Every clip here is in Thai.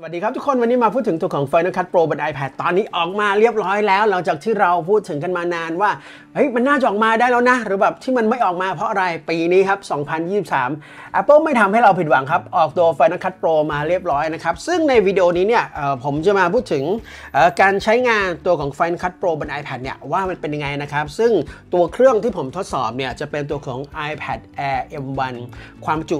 สวัสดีครับทุกคนวันนี้มาพูดถึงตัวของ Final Cut Pro บน iPad ตอนนี้ออกมาเรียบร้อยแล้ว หลังจากที่เราพูดถึงกันมานานว่าเฮ้ยมันน่าจะออกมาได้แล้วนะ หรือแบบที่มันไม่ออกมาเพราะอะไรปีนี้ครับ 2023 Apple ไม่ทำให้เราผิดหวังครับออกตัว Final Cut Pro มาเรียบร้อยนะครับซึ่งในวิดีโอนี้เนี่ยผมจะมาพูดถึงการใช้งานตัวของ Final Cut Pro บน iPad เนี่ยว่ามันเป็นยังไงนะครับซึ่งตัวเครื่องที่ผมทดสอบเนี่ยจะเป็นตัวของ iPad Air M1 ความจุ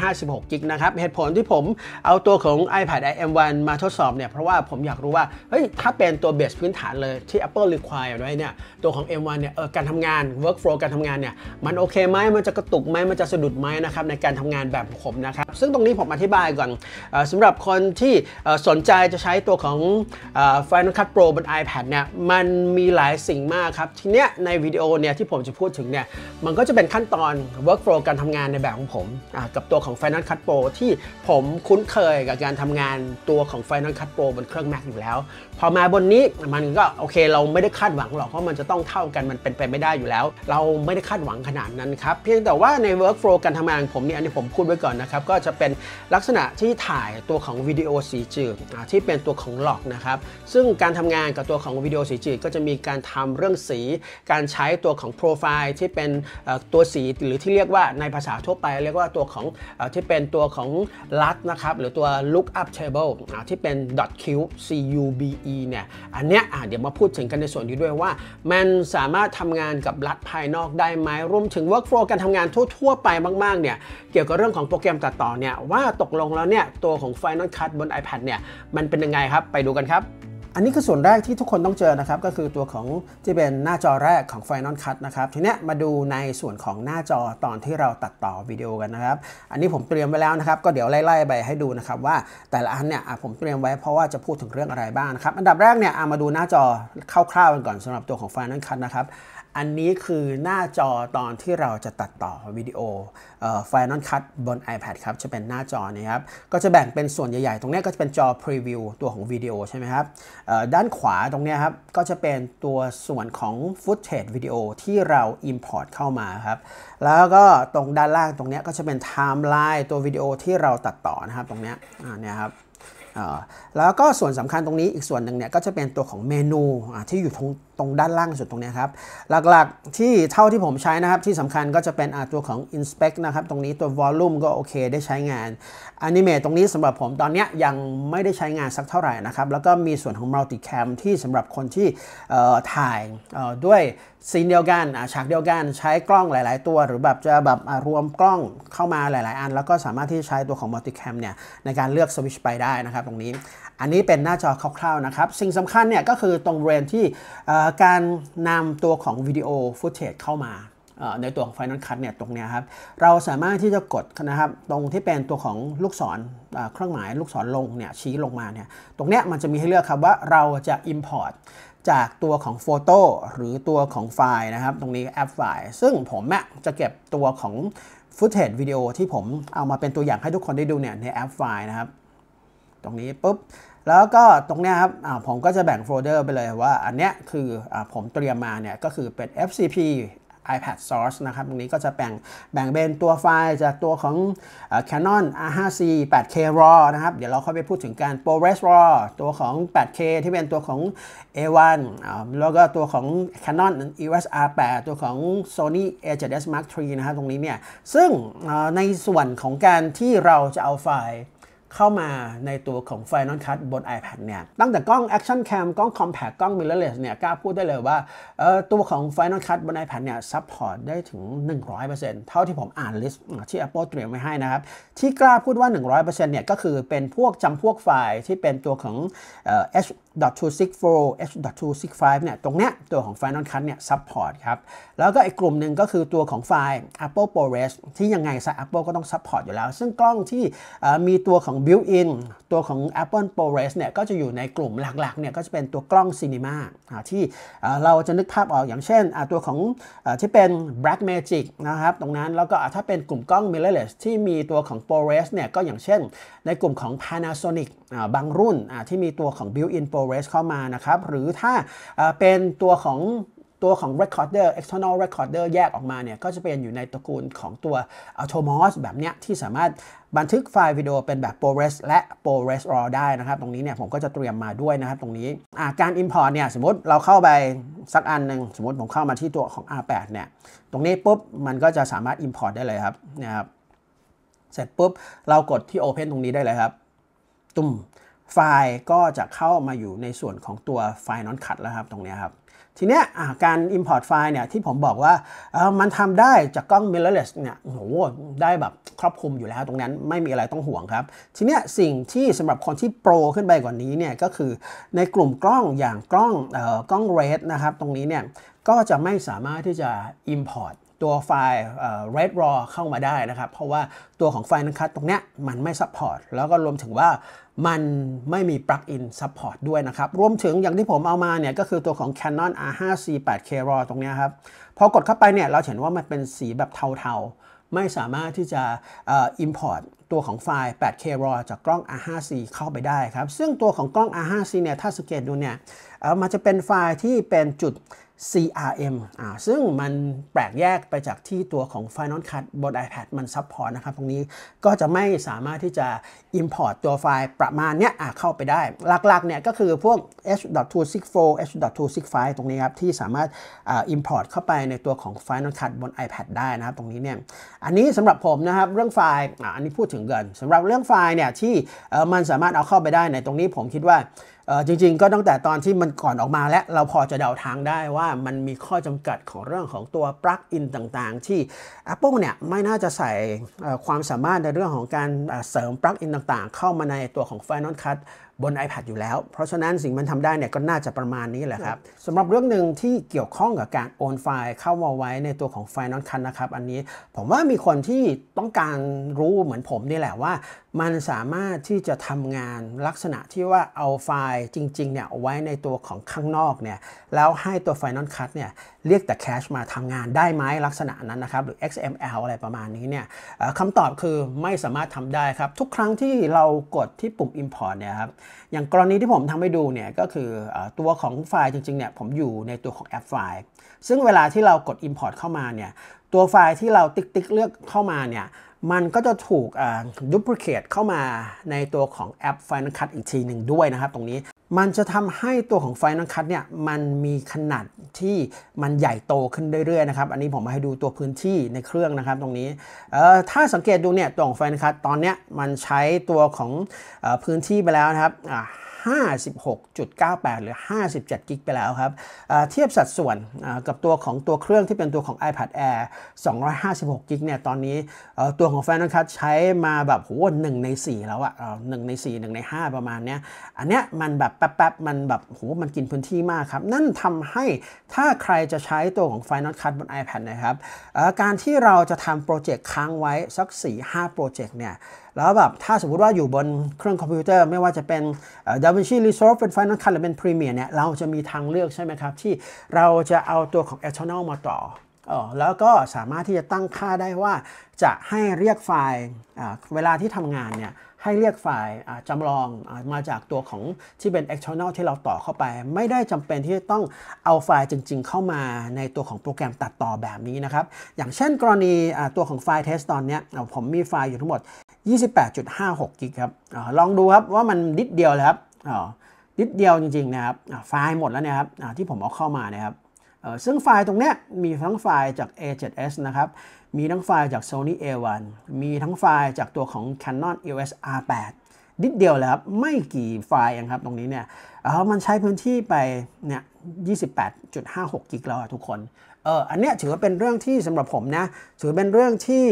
256กิกนะครับเหตุผลที่ผมเอาตัวของ iPad M1 มาทดสอบเนี่ยเพราะว่าผมอยากรู้ว่าเฮ้ยถ้าเป็นตัวเบสพื้นฐานเลยที่ Apple require ไว้เนี่ยตัวของ M1 เนี่ยเออการทำงาน workflow การทำงานเนี่ยมันโอเคไหมมันจะกระตุกไหมมันจะสะดุดไหมนะครับในการทำงานแบบผมนะครับซึ่งตรงนี้ผมอธิบายก่อนอสำหรับคนที่สนใจจะใช้ตัวของ Final Cut Pro บน iPad เนี่ยมันมีหลายสิ่งมากครับ ทีเนี้ยในวิดีโอเนี่ยที่ผมจะพูดถึงเนี่ยมันก็จะเป็นขั้นตอน workflow การทำงานในแบบของผมกับตัวของ Final Cut Pro ที่ผมคุ้นเคยกับการทำงานตัวของ Final Cut Pro บนเครื่อง Mac อยู่แล้ว พอมาบนนี้มันก็ โอเค เราไม่ได้คาดหวังหรอกเพราะมันจะต้องเท่ากัน มันเป็นไปไม่ได้อยู่แล้ว เราไม่ได้คาดหวังขนาดนั้นครับ เพียงแต่ว่าใน Workflow การทำงานผมเนี่ยอันนี้ผมพูดไว้ก่อนนะครับก็จะเป็นลักษณะที่ถ่ายตัวของวิดีโอสีจืดที่เป็นตัวของหลอกนะครับซึ่งการทำงานกับตัวของวิดีโอสีจืดก็จะมีการทำเรื่องสี การใช้ตัวของโปรไฟล์ที่เป็นตัวสีหรือที่เรียกว่าในภาษาทั่วไป เรียกว่าตัวของที่เป็นตัวของลัดนะครับหรือตัว look up table Cable ที่เป็น .q cube เนี่ย อันเนี้ยเดี๋ยวมาพูดถึงกันในส่วนนี้ด้วยว่า มันสามารถทำงานกับรัดภายนอกได้ไหมรวมถึง workflow การทำงานทั่ว ๆไปมาก ๆเนี่ย เกี่ยวกับเรื่องของโปรแกรมตัดต่อ เนี่ย ว่าตกลงแล้วเนี่ย ตัวของ Final Cut บน iPad เนี่ย มันเป็นยังไงครับ ไปดูกันครับอันนี้คือส่วนแรกที่ทุกคนต้องเจอนะครับ ก็คือตัวของที่เป็นหน้าจอแรกของ Final Cut นะครับทีนี้มาดูในส่วนของหน้าจอตอนที่เราตัดต่อวิดีโอกันนะครับ อันนี้ผมเตรียมไว้แล้วนะครับ ก็เดี๋ยวไล่ๆไปให้ดูนะครับ ว่าแต่ละอันเนี่ยผมเตรียมไว้เพราะว่าจะพูดถึงเรื่องอะไรบ้างนะครับอันดับแรกเนี่ยมาดูหน้าจอคร่าวๆกันก่อนสำหรับตัวของ Final Cut นะครับอันนี้คือหน้าจอตอนที่เราจะตัดต่อวิดีโอ Final Cut บน iPad ครับ จะเป็นหน้าจอน้ครับ ก็จะแบ่งเป็นส่วน ใหญ่ ๆ ตรงนี้ก็จะเป็นจอ Preview ตัวของวิดีโอใช่ไหมครับด้านขวาตรงนี้ครับก็จะเป็นตัวส่วนของ Footage วิดีโอที่เรา Import เข้ามาครับ แล้วก็ตรงด้านล่างตรงนี้ก็จะเป็นไทม์ไลน์ตัววิดีโอที่เราตัดต่อนะครับตรงนี้อ่านี่ครับแล้วก็ส่วนสำคัญตรงนี้อีกส่วนหนึ่งเนี่ยก็จะเป็นตัวของเมนูที่อยู่ตรงตรงด้านล่างสุดตรงนี้ครับ หลักๆที่เท่าที่ผมใช้นะครับที่สำคัญก็จะเป็นตัวของ inspect นะครับตรงนี้ตัว volume ก็โอเคได้ใช้งานอนิเมะตรงนี้สำหรับผมตอนนี้ยังไม่ได้ใช้งานสักเท่าไหร่นะครับแล้วก็มีส่วนของมัลติแคมที่สำหรับคนที่ถ่ายด้วยซีนเดียวกันฉากเดียวกันใช้กล้องหลาย ๆ ตัว หรือแบบจะแบบรวมกล้องเข้ามาหลายๆอันแล้วก็สามารถที่ใช้ตัวของมัลติแคมเนี่ยในการเลือกสวิชไปได้นะครับ ตรงนี้อันนี้เป็นหน้าจอคร่าวๆนะครับ สิ่งสำคัญเนี่ย ก็คือตรงเรนที่การนำตัวของวิดีโอฟุตเทจเข้ามาในตัวของ Final Cut เนี่ยตรงนี้ครับเราสามารถที่จะกดนะครับตรงที่เป็นตัวของลูกศรเครื่องหมายลูกศรลงเนี่ยชี้ลงมาเนี่ยตรงนี้มันจะมีให้เลือกครับว่าเราจะ Import จากตัวของโฟโต้หรือตัวของไฟล์นะครับ ตรงนี้แอปไฟล์ซึ่งผมแ็กจะเก็บตัวของฟุตเทจวิดีโอที่ผมเอามาเป็นตัวอย่างให้ทุกคนได้ดูเนี่ยในแอปไฟล์นะครับ ตรงนี้ปุ๊บ แล้วก็ตรงนี้ครับผมก็จะแบ่งโฟลเดอร์ไปเลยว่าอันนี้คืออผมเตรียมมาเนี่ยก็คือเป็น FCP iPad Source นะครับ ตรงนี้ก็จะแบ่งแบ่งเป็นตัวไฟล์จากตัวของ Canon R5C 8K RAW นะครับเดี๋ยวเราเข้าไปพูดถึงการ ProRes RAW ตัวของ 8K ที่เป็นตัวของ A1 แล้วก็ตัวของ Canon EOS R8 ตัวของ Sony A7S Mark III นะครับตรงนี้เนี่ยซึ่งในส่วนของการที่เราจะเอาไฟล์เข้ามาในตัวของ Final Cut บน iPad เนี่ย ตั้งแต่กล้อง Action Cam กล้อง Compact กล้อง Mirrorless เนี่ย กล้าพูดได้เลยว่า ตัวของ Final Cut บน iPad เนี่ยซัพพอร์ตได้ถึง 100%เท่าที่ผมอ่านลิสต์ที่ Apple เตรียมไว้ให้นะครับ ที่กล้าพูดว่า 100%เนี่ย ก็คือเป็นพวกจำพวกไฟล์ที่เป็นตัวของ H.264 H.265 เนี่ยตรงเนี้ยตัวของ Final Cut เนี่ยซัพพอร์ตครับ แล้วก็อีกกลุ่มหนึ่งก็คือตัวของไฟล์ Apple ProRes ที่ยังไงซะ Apple ก็ต้องซัพพอร์ตอยู่แล้ว ซึ่งกล้องที่มีตัวของ Built-in ตัวของ Apple ProRes เนี่ย ก็จะอยู่ในกลุ่มหลักๆ เนี่ย ก็จะเป็นตัวกล้อง Cinema ที่เราจะนึกภาพออก อย่างเช่นตัวของที่เป็น Black Magic นะครับตรงนั้น แล้วก็ถ้าเป็นกลุ่มกล้อง mirrorless ที่มีตัวของ ProRes เนี่ย ก็อย่างเช่นในกลุ่มของ Panasonic บางรุ่นที่มีตัวของ Built-in p r o p o r e s เข้ามานะครับหรือถ้าเป็นตัวของตัวของ recorder external recorder แยกออกมาเนี่ยก็จะเป็นอยู่ในตระกูลของตัว Atomos แบบเนี้ยที่สามารถบันทึกไฟล์วิดีโอเป็นแบบ ProRes และ ProRes RAW ได้นะครับ ตรงนี้เนี่ยผมก็จะเตรียมมาด้วยนะครับตรงนี้การ import เนี่ยสมมติเราเข้าไปสักอันหนึ่งสมมติผมเข้ามาที่ตัวของ R8 เนี่ยตรงนี้ปุ๊บ มันก็จะสามารถ import ได้เลยครับนะครับเสร็จปุ๊บ เรากดที่ open ตรงนี้ได้เลยครับตุ้มไฟล์ก็จะเข้ามาอยู่ในส่วนของตัวไฟล์นอนคัดแล้วครับตรงนี้ครับ ทีเนี้ยการ Import ไฟล์เนี่ยที่ผมบอกว่ามันทำได้จากกล้อง mirrorless เนี่ยโหได้แบบครอบคลุมอยู่แล้วตรงนั้นไม่มีอะไรต้องห่วงครับ ทีเนี้ยสิ่งที่สำหรับคนที่โปรขึ้นไปกว่านี้เนี่ยก็คือในกลุ่มกล้องอย่างกล้องกล้อง red นะครับ ตรงนี้เนี่ยก็จะไม่สามารถที่จะ Import ตัวไฟล์ red raw เข้ามาได้นะครับเพราะว่าตัวของไฟล์นั้นคัดตรงเนี้ยมันไม่ซัพพอร์ตแล้วก็รวมถึงว่ามันไม่มีปลั๊กอินซัพพอร์ตด้วยนะครับ รวมถึงอย่างที่ผมเอามาเนี่ยก็คือตัวของ Canon r 5 c 8 k RAW ตรงนี้ครับ พอกดเข้าไปเนี่ยเราเห็นว่ามันเป็นสีแบบเทาๆ ไม่สามารถที่จะอิมพอร์ตตัวของไฟล์ 8K RAW จากกล้อง R5C เข้าไปได้ครับ ซึ่งตัวของกล้อง R5C เนี่ยถ้าสังเกตดูเนี่ยมันจะเป็นไฟล์ที่เป็นจุด CRM อ่าซึ่งมันแปลกแยกไปจากที่ตัวของ Final Cut บน iPad มันซัพพอร์ตนะครับตรงนี้ก็จะไม่สามารถที่จะ Import ตัวไฟล์ประมาณเนี้ยอ่าเข้าไปได้ หลักๆเนี่ยก็คือพวก h.264 h.265 ตรงนี้ครับที่สามารถอ่า Import เข้าไปในตัวของ Final Cut บน iPad ได้นะครับ ตรงนี้เนี่ย อันนี้สำหรับผมนะครับ เรื่องไฟล์อ่าอันนี้พูดถึงเกินสำหรับเรื่องไฟล์เนี่ยที่เออมันสามารถเอาเข้าไปได้ ในตรงนี้ผมคิดว่าจริงๆ ก็ตั้งแต่ตอนที่มันก่อนออกมาแล้ว เราพอจะเดาทางได้ว่ามันมีข้อจำกัดของเรื่องของตัวปลั๊กอินต่างๆ ที่ Apple เนี่ย ไม่น่าจะใส่ความสามารถในเรื่องของการเสริมปลั๊กอินต่างๆ เข้ามาในตัวของ Final Cut บน iPad อยู่แล้ว เพราะฉะนั้นสิ่งมันทำได้เนี่ยก็น่าจะประมาณนี้แหละครับสำหรับเรื่องหนึ่งที่เกี่ยวข้องกับการโอนไฟล์เข้ามาไว้ในตัวของ f i นอนคั t นะครับอันนี้ผมว่ามีคนที่ต้องการรู้เหมือนผมนี่แหละว่า มันสามารถที่จะทำงานลักษณะที่ว่าเอาไฟล์จริงๆเนี่ยไว้ในตัวของข้างนอกเนี่ยแล้วให้ตัวไฟนอนคัตเนี่ยเรียกแต่แคชมาทำงานได้ไหมลักษณะนั้นนะครับหรือ XML อะไรประมาณนี้เนี่ยคำตอบคือไม่สามารถทำได้ครับ ทุกครั้งที่เรากดที่ปุ่ม import เนี่ยครับอย่างกรณีที่ผมทำให้ดูเนี่ยก็คือตัวของไฟล์จริงๆเนี่ยผมอยู่ในตัวของแอปไฟล์ ซึ่งเวลาที่เรากด Import เข้ามาเนี่ยตัวไฟล์ที่เราติ๊กๆเลือกเข้ามาเนี่ยมันก็จะถูกดูพลิเคตเข้ามาในตัวของแอป Final Cut อีกทีหนึ่งด้วยนะครับตรงนี้มันจะทำให้ตัวของไฟนอลคัตเนี่ยมันมีขนาดที่มันใหญ่โตขึ้นเรื่อยๆนะครับอันนี้ผมมาให้ดูตัวพื้นที่ในเครื่องนะครับตรงนี้ ถ้าสังเกตดูเนี่ยตัวของไฟนอลคัตตอนเนี้ยมันใช้ตัวของอพื้นที่ไปแล้วนะครับ56.98 หรือ 57 กิกไปแล้วครับ เทียบสัดส่วนกับตัวของตัวเครื่องที่เป็นตัวของ iPad Air 256 กิกเนี่ยตอนนี้ตัวของ Final Cut ใช้มาแบบโหหนึ่งใน 4 แล้วอะหนึ่งใน4 1ใน 5 ประมาณเนี้ยอันเนี้ยมันแบบแป๊บๆมันแบบโหมันกินพื้นที่มากครับ นั่นทำให้ถ้าใครจะใช้ตัวของ Final Cut บน iPad นะครับการที่เราจะทำโปรเจกต์ค้างไว้ สัก 4-5 โปรเจกต์เนี่ยแล้วแบบถ้าสมมติว่าอยู่บนเครื่องคอมพิวเตอร์ไม่ว่าจะเป็น DaVinci Resolve เป็น Final Cut หรือเป็น Premiere เนี่ยเราจะมีทางเลือกใช่ไหมครับ ที่เราจะเอาตัวของ e t e r n a l มาต่อออแล้วก็สามารถที่จะตั้งค่าได้ว่าจะให้เรียกไฟล์เวลาที่ทำงานเนี่ยให้เรียกไฟล์จำลองมาจากตัวของที่เป็น external ที่เราต่อเข้าไป ไม่ได้จำเป็นที่จะต้องเอาไฟล์จริงๆเข้ามาในตัวของโปรแกรมตัดต่อแบบนี้นะครับอย่างเช่น กรณีตัวของไฟล์ test ตอนนี้ผมมีไฟล์อยู่ทั้งหมด28.56 กิกครับอลองดูครับว่ามันนิดเดียวเลยครับนิดเดียวจริง ๆนะครับ ไฟล์หมดแล้วนะครับที่ผมเอาเข้ามานะครับ ซึ่งไฟล์ตรงนี้มีทั้งไฟล์จาก A7S นะครับ มีทั้งไฟล์จาก Sony A1 มีทั้งไฟล์จากตัวของ Canon EOS R8 นิดเดียวเลยครับไม่กี่ไฟล์เองครับตรงนี้เนี่ยมันใช้พื้นที่ไปเนี่ย 28.56 กิกแล้วทุกคนเอออันเนี้ยถือว่าเป็นเรื่องที่สำหรับผมนะ ถือเป็นเรื่องที่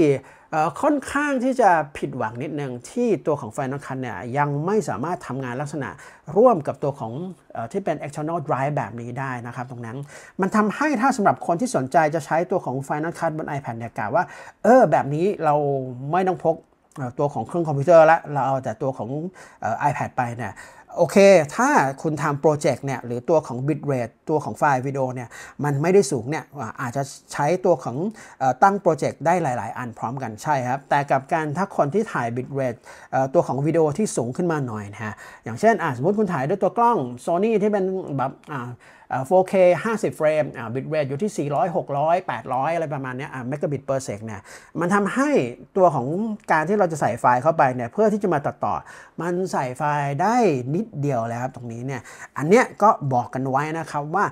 ค่อนข้างที่จะผิดหวังนิดนึงที่ตัวของไฟนอลคันเนี่ยยังไม่สามารถทำงานลักษณะร่วมกับตัวของอที่เป็น external drive แบบนี้ได้นะครับตรงนั้น มันทำให้ถ้าสำหรับคนที่สนใจจะใช้ตัวของไฟนอลคันบน iPad เนี่ยกล่าวว่าเออแบบนี้เราไม่ต้องพกตัวของเครื่องคอมพิวเตอร์ละเราเอาแต่ตัวของ iPad ไปเนี่ยโอเค ถ้าคุณทำโปรเจกต์เนี่ย หรือตัวของ bitrate ตัวของไฟล์วิดีโอเนี่ย มันไม่ได้สูงเนี่ย อาจจะใช้ตัวของตั้งโปรเจกต์ได้หลายๆอันพร้อมกันใช่ครับ แต่กับการถ้าคนที่ถ่าย bitrate ตัวของวิดีโอที่สูงขึ้นมาหน่อยนะฮะ อย่างเช่น สมมติคุณถ่ายด้วยตัวกล้อง Sony ที่เป็นแบบ 4K 50 เฟรมบิตเรทอยู่ที่ 400 600 800 อะไรประมาณนี้เมกะบิตเปอร์เซกเนี่ย มันทำให้ตัวของการที่เราจะใส่ไฟล์เข้าไปเนี่ย เพื่อที่จะมาตัดต่อ มันใส่ไฟล์ได้นิดเดียวแล้วครับตรงนี้เนี่ย อันเนี้ยก็บอกกันไว้นะครับว่า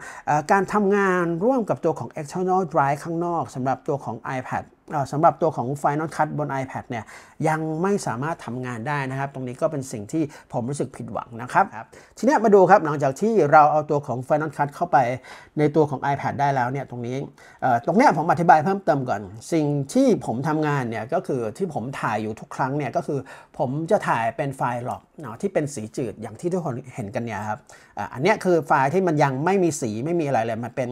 การทำงานร่วมกับตัวของ external drive ข้างนอกสำหรับตัวของ iPad สำหรับตัวของ Final Cut บน iPad เนี่ยยังไม่สามารถทำงานได้นะครับ ตรงนี้ก็เป็นสิ่งที่ผมรู้สึกผิดหวังนะครับ ทีนี้มาดูครับหลังจากที่เราเอาตัวของ Final Cut เข้าไปในตัวของ iPad ได้แล้วเนี่ย ตรงนี้ตรงนี้ผมอธิบายเพิ่มเติมก่อน สิ่งที่ผมทำงานเนี่ยก็คือที่ผมถ่ายอยู่ทุกครั้งเนี่ยก็คือ ผมจะถ่ายเป็นไฟล์หลอกที่เป็นสีจืดอย่างที่ทุกคนเห็นกันเนี่ยครับอันนี้คือไฟล์ที่มันยังไม่มีสีไม่มีอะไรเลย มันเป็น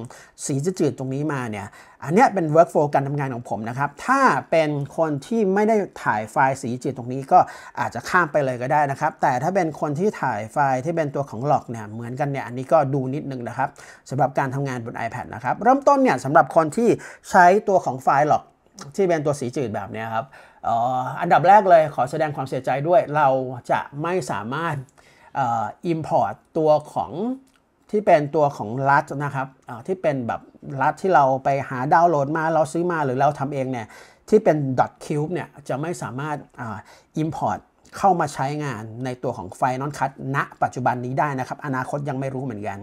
สีจืดๆตรงนี้มาเนี่ยอันนี้เป็น workflow การทำงานของผมนะครับ ถ้าเป็นคนที่ไม่ได้ถ่ายไฟล์สีจืดตรงนี้ก็อาจจะข้ามไปเลยก็ได้นะครับ แต่ถ้าเป็นคนที่ถ่ายไฟล์ที่เป็นตัวของหลอกเนี่ยเหมือนกันเนี่ย อันนี้ก็ดูนิดนึงนะครับสำหรับการทำงานบน iPad นะครับเริ่มต้นเนี่ยสำหรับคนที่ใช้ตัวของไฟล์หลอกที่เป็นตัวสีจืดแบบนี้ครับออันดับแรกเลยขอแสดงความเสียใจด้วยเราจะไม่สามารถอิมพอร์ตตัวของที่เป็นตัวของรัฐนะครับที่เป็นแบบรัฐที่เราไปหาดาวน์โหลดมาเราซื้อมาหรือเราทำเองเนี่ยที่เป็น .cube เนี่ยจะไม่สามารถอิมพอร์ตเข้ามาใช้งานในตัวของไฟนอนคัตณปัจจุบันนี้ได้นะครับ อนาคตยังไม่รู้เหมือนกัน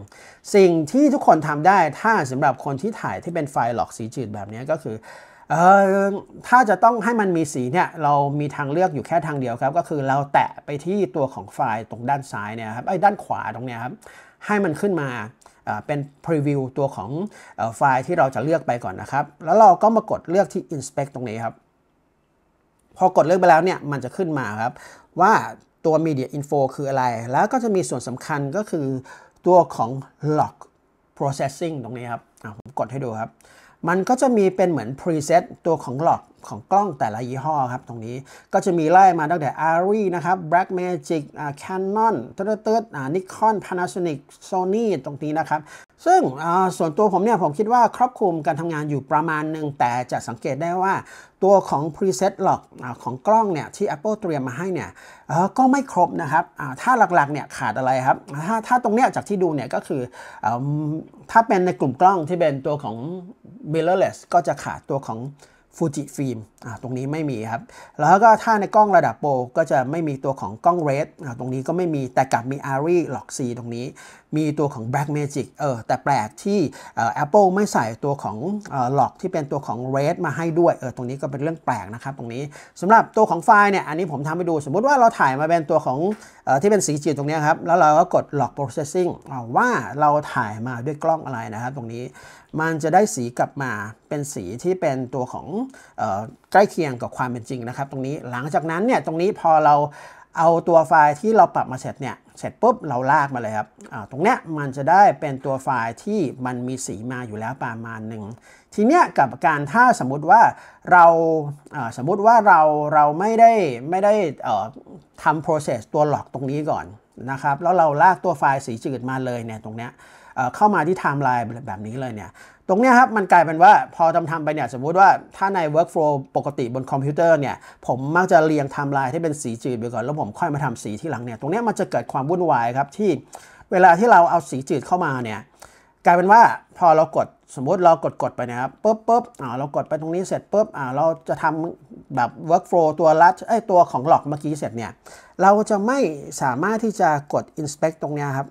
สิ่งที่ทุกคนทำได้ถ้าสำหรับคนที่ถ่ายที่เป็นไฟล์หลอกสีจืดแบบนี้ก็คือเออถ้าจะต้องให้มันมีสีเนี่ยเรามีทางเลือกอยู่แค่ทางเดียวครับ ก็คือเราแตะไปที่ตัวของไฟล์ตรงด้านซ้ายเนี่ยครับไอ้ด้านขวาตรงเนี้ยครับให้มันขึ้นมาเป็น preview ตัวของไฟล์ที่เราจะเลือกไปก่อนนะครับแล้วเราก็มากดเลือกที่ inspect ตรงนี้ครับพอกดเลือกไปแล้วเนี่ยมันจะขึ้นมาครับ ว่าตัว media info คืออะไร แล้วก็จะมีส่วนสำคัญก็คือตัวของ log processing ตรงนี้ครับผมกดให้ดูครับมันก็จะมีเป็นเหมือนพรีเซตตัวของหลอกของกล้องแต่ละยี่ห้อครับ ตรงนี้ก็จะมีไล่มาตั้งแต่ a r i นะครับ Black Magic Canon เตัร์เติร์ดิคอนพ Panasonic Sony ตรงนี้นะครับซึ่งส่วนตัวผมเนี่ยผมคิดว่าครอบคลุมการทำงานอยู่ประมาณหนึ่งแต่จะสังเกตได้ว่าตัวของ preset หลอกของกล้องเนี่ยที่ Apple เตรียมมาให้เนี่ยก็ไม่ครบนะครับถ้าหลักๆเนี่ยขาดอะไรครับ ถ้าถ้าตรงเนี้ยจากที่ดูเนี่ยก็คืออถ้าเป็นในกลุ่มกล้องที่เป็นตัวของ mirrorless ก็จะขาดตัวของฟูจิฟิล์มตรงนี้ไม่มีครับ แล้วก็ถ้าในกล้องระดับโปรก็จะไม่มีตัวของกล้องเรดตรงนี้ก็ไม่มีแต่กลับมีอารีหลอกซีตรงนี้มีตัวของ Black Magic เออแต่แปลกที่ Apple ไม่ใส่ตัวของหลอกที่เป็นตัวของ Red มาให้ด้วยเออตรงนี้ก็เป็นเรื่องแปลกนะครับ ตรงนี้สำหรับตัวของไฟล์เนี่ยอันนี้ผมทำไปดู สมมติว่าเราถ่ายมาเป็นตัวของอที่เป็นสีจืดตรงนี้ครับแล้วเราก็กดหลอก Processing ว่าเราถ่ายมาด้วยกล้องอะไรนะครับ ตรงนี้มันจะได้สีกลับมาเป็นสีที่เป็นตัวของออใกล้เคียงกับความเป็นจริงนะครับ ตรงนี้หลังจากนั้นเนี่ยตรงนี้พอเราเอาตัวไฟล์ ที่เราปรับมาเสร็จเนี่ยเสร็จปุ๊บเราลากมาเลยครับ ตรงเนี้ยมันจะได้เป็นตัวไฟล์ ที่มันมีสีมาอยู่แล้วประมาณหนึ่งทีเนี้ยกับการถ้าสมมติว่าเราสมมติว่าเราเราไม่ได้ไม่ได้ทำ process ตัวหลอกตรงนี้ก่อนนะครับแล้วเราลากตัวไฟล์ สีจืดมาเลยเนี่ยตรงเนี้ยเข้ามาที่ไทม์ไลน์แบบนี้เลยเนี่ย ตรงนี้ครับ มันกลายเป็นว่าพอทำทำไปเนี่ยสมมุติว่าถ้าใน workflow ปกติบนคอมพิวเตอร์เนี่ย ผมมักจะเรียงไทม์ไลน์ที่เป็นสีจืดไปก่อนแล้วผมค่อยมาทำสีที่หลังเนี่ยตรงนี้มันจะเกิดความวุ่นวายครับที่ เวลาที่เราเอาสีจืดเข้ามาเนี่ย กลายเป็นว่าพอเรากดสมมติเรากดกดไปนะครับปุ๊บปุ๊บอ่าเรากดไปตรงนี้เสร็จปุ๊บอ่าเราจะทำแบบ workflow ตัวลัดไอตัวของหลอกเมื่อกี้เสร็จเนี่ยเราจะไม่สามารถที่จะกด inspect ตรงนี้ครับ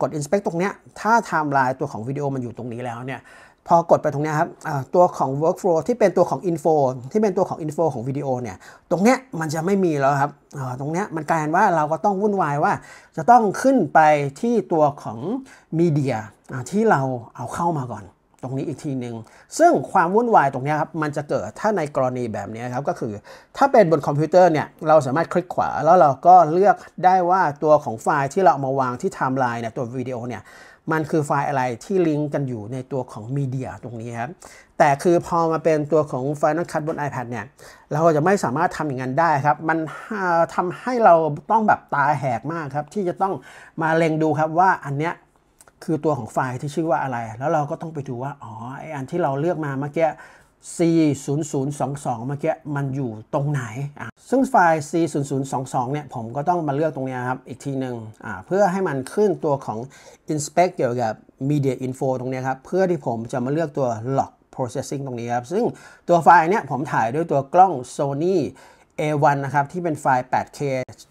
กด inspect ตรงเนี้ยถ้า timeline ตัวของวิดีโอมันอยู่ตรงนี้แล้วเนี่ย พอกดไปตรงนี้ครับตัวของ workflow ที่เป็นตัวของ info ที่เป็นตัวของ info ของวิดีโอเนี่ย ตรงเนี้ยมันจะไม่มีแล้วครับ ตรงเนี้ยมันกลายเป็นว่าเราก็ต้องวุ่นวายว่า จะต้องขึ้นไปที่ตัวของมีเดียที่เราเอาเข้ามาก่อนตรงนี้อีกทีหนึ่งซึ่งความวุ่นวายตรงนี้ครับมันจะเกิดถ้าในกรณีแบบนี้ครับก็คือถ้าเป็นบนคอมพิวเตอร์เนี่ยเราสามารถคลิกขวาแล้วเราก็เลือกได้ว่าตัวของไฟล์ที่เราเอามาวางที่ไทม์ไลน์เนี่ยตัววิดีโอเนี่ยมันคือไฟล์อะไรที่ลิงก์กันอยู่ในตัวของมีเดียตรงนี้ครับแต่คือพอมาเป็นตัวของไฟล์นักคัดบน iPad เนี่ยเราจะไม่สามารถทำอย่างนั้นได้ครับมันทำให้เราต้องแบบตาแหกมากครับที่จะต้องมาเล็งดูครับว่าอันเนี้ยคือตัวของไฟล์ที่ชื่อว่าอะไร แล้วเราก็ต้องไปดูว่า อ๋อ ไออันที่เราเลือกมาเมื่อกี้ c 0 0 2 2เมื่อกี้ มันอยู่ตรงไหน ซึ่งไฟล์ c 0 0 2 2เนี่ย ผมก็ต้องมาเลือกตรงนี้ครับ อีกทีหนึ่ง เพื่อให้มันขึ้นตัวของ inspect เกี่ยวกับ media info ตรงนี้ครับ เพื่อที่ผมจะมาเลือกตัว log processing ตรงนี้ครับ ซึ่งตัวไฟล์เนี่ยผมถ่ายด้วยตัวกล้อง Sony A1 นะครับ ที่เป็นไฟล์ 8K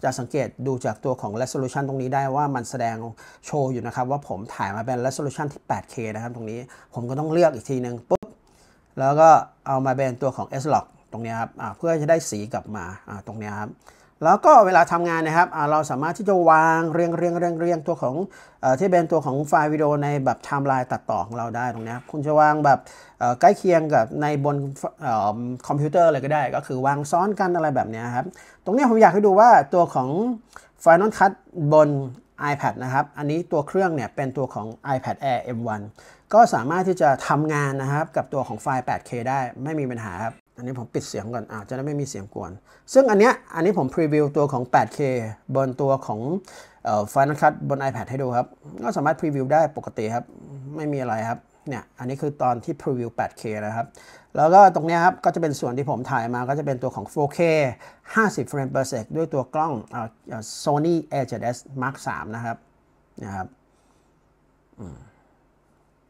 จะสังเกตดูจากตัวของ resolution ตรงนี้ได้ว่ามันแสดงโชว์อยู่นะครับ ว่าผมถ่ายมาเป็น resolution ที่ 8K นะครับตรงนี้ผมก็ต้องเลือกอีกทีหนึ่งปุ๊บ แล้วก็เอามาเป็นตัวของ S-Log ตรงนี้ครับเพื่อจะได้สีกลับมาตรงนี้ครับแล้วก็เวลาทำงานนะครับเราสามารถที่จะวางเรียงเรียงเรียงเรียงตัวของอที่เป็นตัวของไฟล์วิดีโอในแบบไทม์ไลน์ตัดต่อของเราได้ตรงนี้ คุณจะวางแบบใกล้เคียงกับในบนอคอมพิวเตอร์เลยก็ได้ ก็คือวางซ้อนกันอะไรแบบนี้ครับตรงนี้ผมอยากให้ดูว่าตัวของ Final Cut บน iPad นะครับ อันนี้ตัวเครื่องเนี่ยเป็นตัวของ iPad Air M1 ก็สามารถที่จะทำงานนะครับ กับตัวของไฟล์ 8K ได้ไม่มีปัญหาครับอันนี้ผมปิดเสียงก่อน อาจจะได้ไม่มีเสียงกวน ซึ่งอันเนี้ยอันนี้ผมพรีวิวตัวของ 8K บนตัวของเอ่อ Final Cut บน iPad ให้ดูครับ ก็สามารถพรีวิวได้ปกติครับ ไม่มีอะไรครับ เนี่ย อันนี้คือตอนที่พรีวิว 8K นะครับ แล้วก็ตรงนี้ครับ ก็จะเป็นส่วนที่ผมถ่ายมาก็จะเป็นตัวของ 4K 50 frame per second ด้วยตัวกล้องเอ่อ Sony A7S Mark 3 นะครับ นะครับ